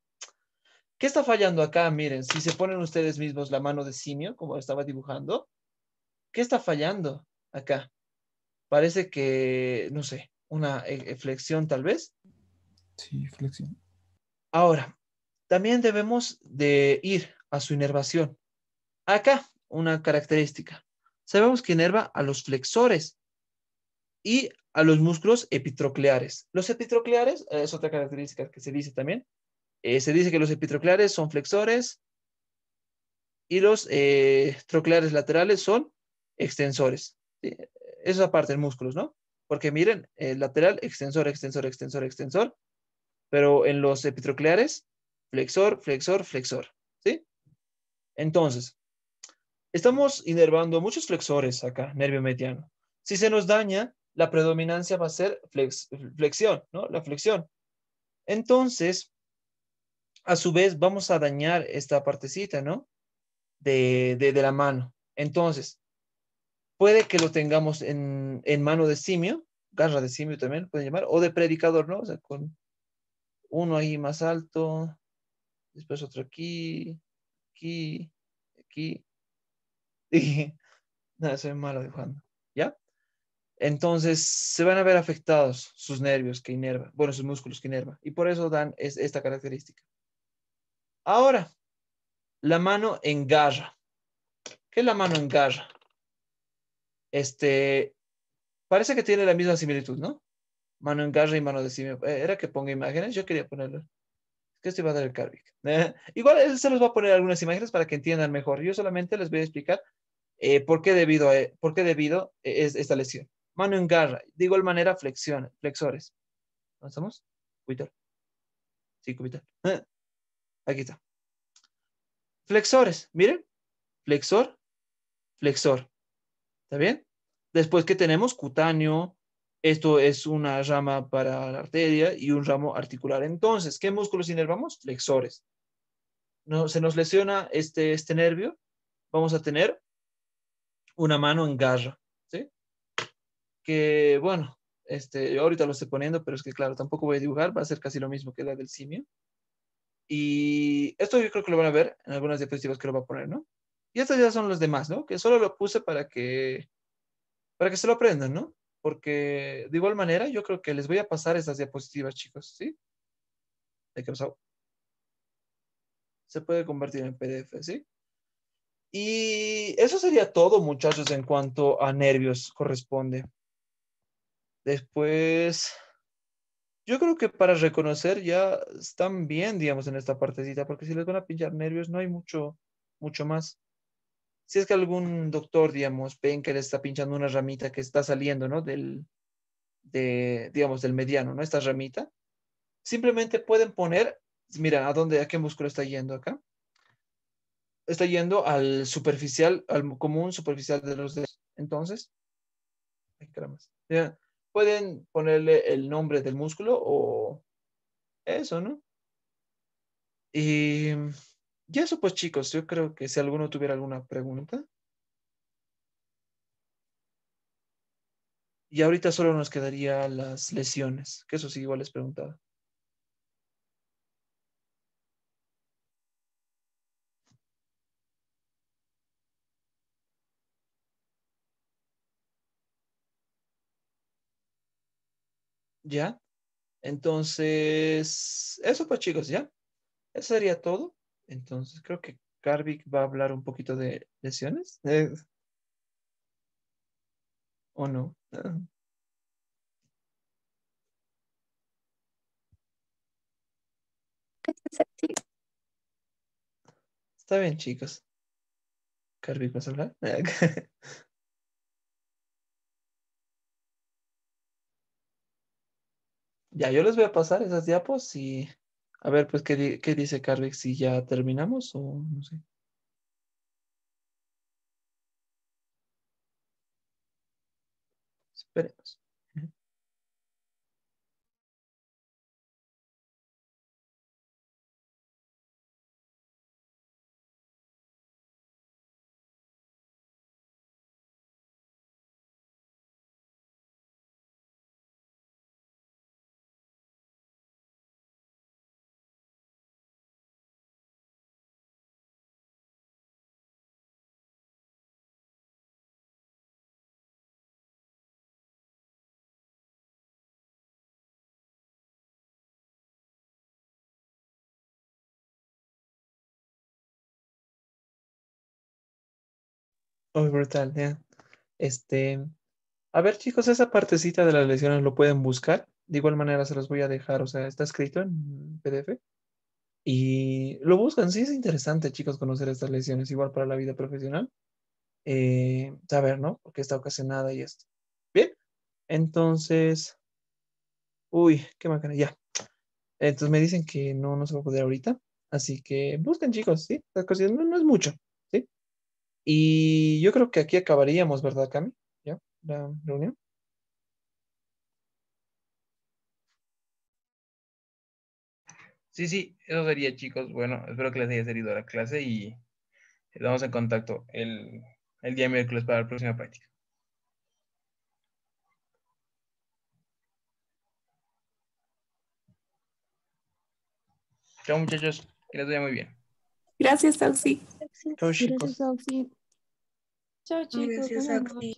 ¿Qué está fallando acá? Miren, si se ponen ustedes mismos la mano de simio, como estaba dibujando, ¿Qué está fallando acá? Parece que, no sé, una eh, eh, flexión tal vez. Sí, flexión. Ahora, también debemos de ir a su inervación. Acá, una característica. Sabemos que inerva a los flexores y a los músculos epitrocleares. Los epitrocleares eh, es otra característica que se dice también. se dice que los epitrocleares son flexores y los trocleares laterales son extensores. ¿sí? Esa parte músculos, ¿no? Porque miren, el lateral, extensor, extensor, extensor, extensor, pero en los epitrocleares, flexor, flexor, flexor, ¿sí? Entonces, estamos inervando muchos flexores acá, nervio mediano. Si se nos daña, la predominancia va a ser flexión, ¿no? La flexión. Entonces, a su vez, vamos a dañar esta partecita, ¿no? de la mano. Entonces, puede que lo tengamos en, mano de simio, garra de simio también pueden llamar, o de predicador, ¿no? O sea, con uno ahí más alto, después otro aquí, aquí, aquí. Y nada, soy malo Juan, ¿ya? Entonces se van a ver afectados sus nervios que inerva, bueno, sus músculos que inerva, y por eso dan esta característica. Ahora, la mano en garra. ¿Qué es la mano en garra? Este, parece que tiene la misma similitud, ¿no? Mano en garra y mano de simio. Eh, ¿Era que ponga imágenes? Yo quería ponerlo. Que se este va a dar el Carvic. Igual se los va a poner algunas imágenes para que entiendan mejor. Yo solamente les voy a explicar eh, por qué debido, a, por qué debido eh, es esta lesión. Mano en garra. De igual manera, flexión, flexores. ¿Dónde estamos? Sí, cubital. Aquí está. Flexores. Miren. Flexor, flexor. ¿Está bien? Después que tenemos cutáneo, esto es una rama para la arteria y un ramo articular. Entonces, ¿qué músculos inervamos? Flexores. No, se nos lesiona este, este nervio, vamos a tener una mano en garra, ¿sí? Que, bueno, este, ahorita lo estoy poniendo, pero es que, claro, tampoco voy a dibujar, va a ser casi lo mismo que la del simio. Y esto yo creo que lo van a ver en algunas diapositivas que lo va a poner, ¿no? Y estos ya son los demás, ¿no? Que solo lo puse para que, para que se lo aprendan, ¿no? Porque de igual manera yo creo que les voy a pasar estas diapositivas, chicos, ¿sí? Hay que se puede convertir en PDF, ¿sí? Y eso sería todo, muchachos, en cuanto a nervios corresponde. Después, yo creo que para reconocer ya están bien, digamos, en esta partecita, porque si les van a pinchar nervios no hay mucho, mucho más si es que algún doctor, digamos, ven que le está pinchando una ramita que está saliendo, ¿no? Del, de, digamos, del mediano, ¿no? Esta ramita, simplemente pueden poner, mira, ¿a dónde, a qué músculo está yendo acá? Está yendo al superficial, al común superficial de los dedos. Entonces, pueden ponerle el nombre del músculo o eso, ¿no? Y y eso pues chicos, yo creo que si alguno tuviera alguna pregunta. Y ahorita solo nos quedaría las lesiones, que eso sí igual les preguntaba. ¿Ya? Entonces, eso pues chicos, ¿ya? Eso sería todo. Entonces creo que Karvik va a hablar un poquito de lesiones. Eh, ¿O no? Está bien, chicos. Carvick ¿vas a hablar? ya, yo les voy a pasar esas diapos y a ver, pues, ¿qué, dice Carvix ¿Si ya terminamos o no sé? Esperemos. brutal, Este, a ver, chicos, esa partecita de las lesiones lo pueden buscar. De igual manera se los voy a dejar, o sea, está escrito en PDF. Y lo buscan, sí es interesante, chicos, conocer estas lesiones, igual para la vida profesional. Eh, saber, ¿no? porque está ocasionada y esto. Bien, entonces. Uy, qué macana, ya. Entonces me dicen que no, nos se va a poder ahorita. Así que busquen, chicos, ¿sí? no es mucho. Y yo creo que aquí acabaríamos, ¿verdad, Cami? ¿Ya? La reunión. Sí, sí, eso sería, chicos. Bueno, espero que les haya servido la clase y vamos en contacto el, el día miércoles para la próxima práctica. Chao, muchachos. Que les vaya muy bien. Gracias, Auxi. Chao, chicos. Gracias, Auxi. Chao, chicos. Gracias, Auxi.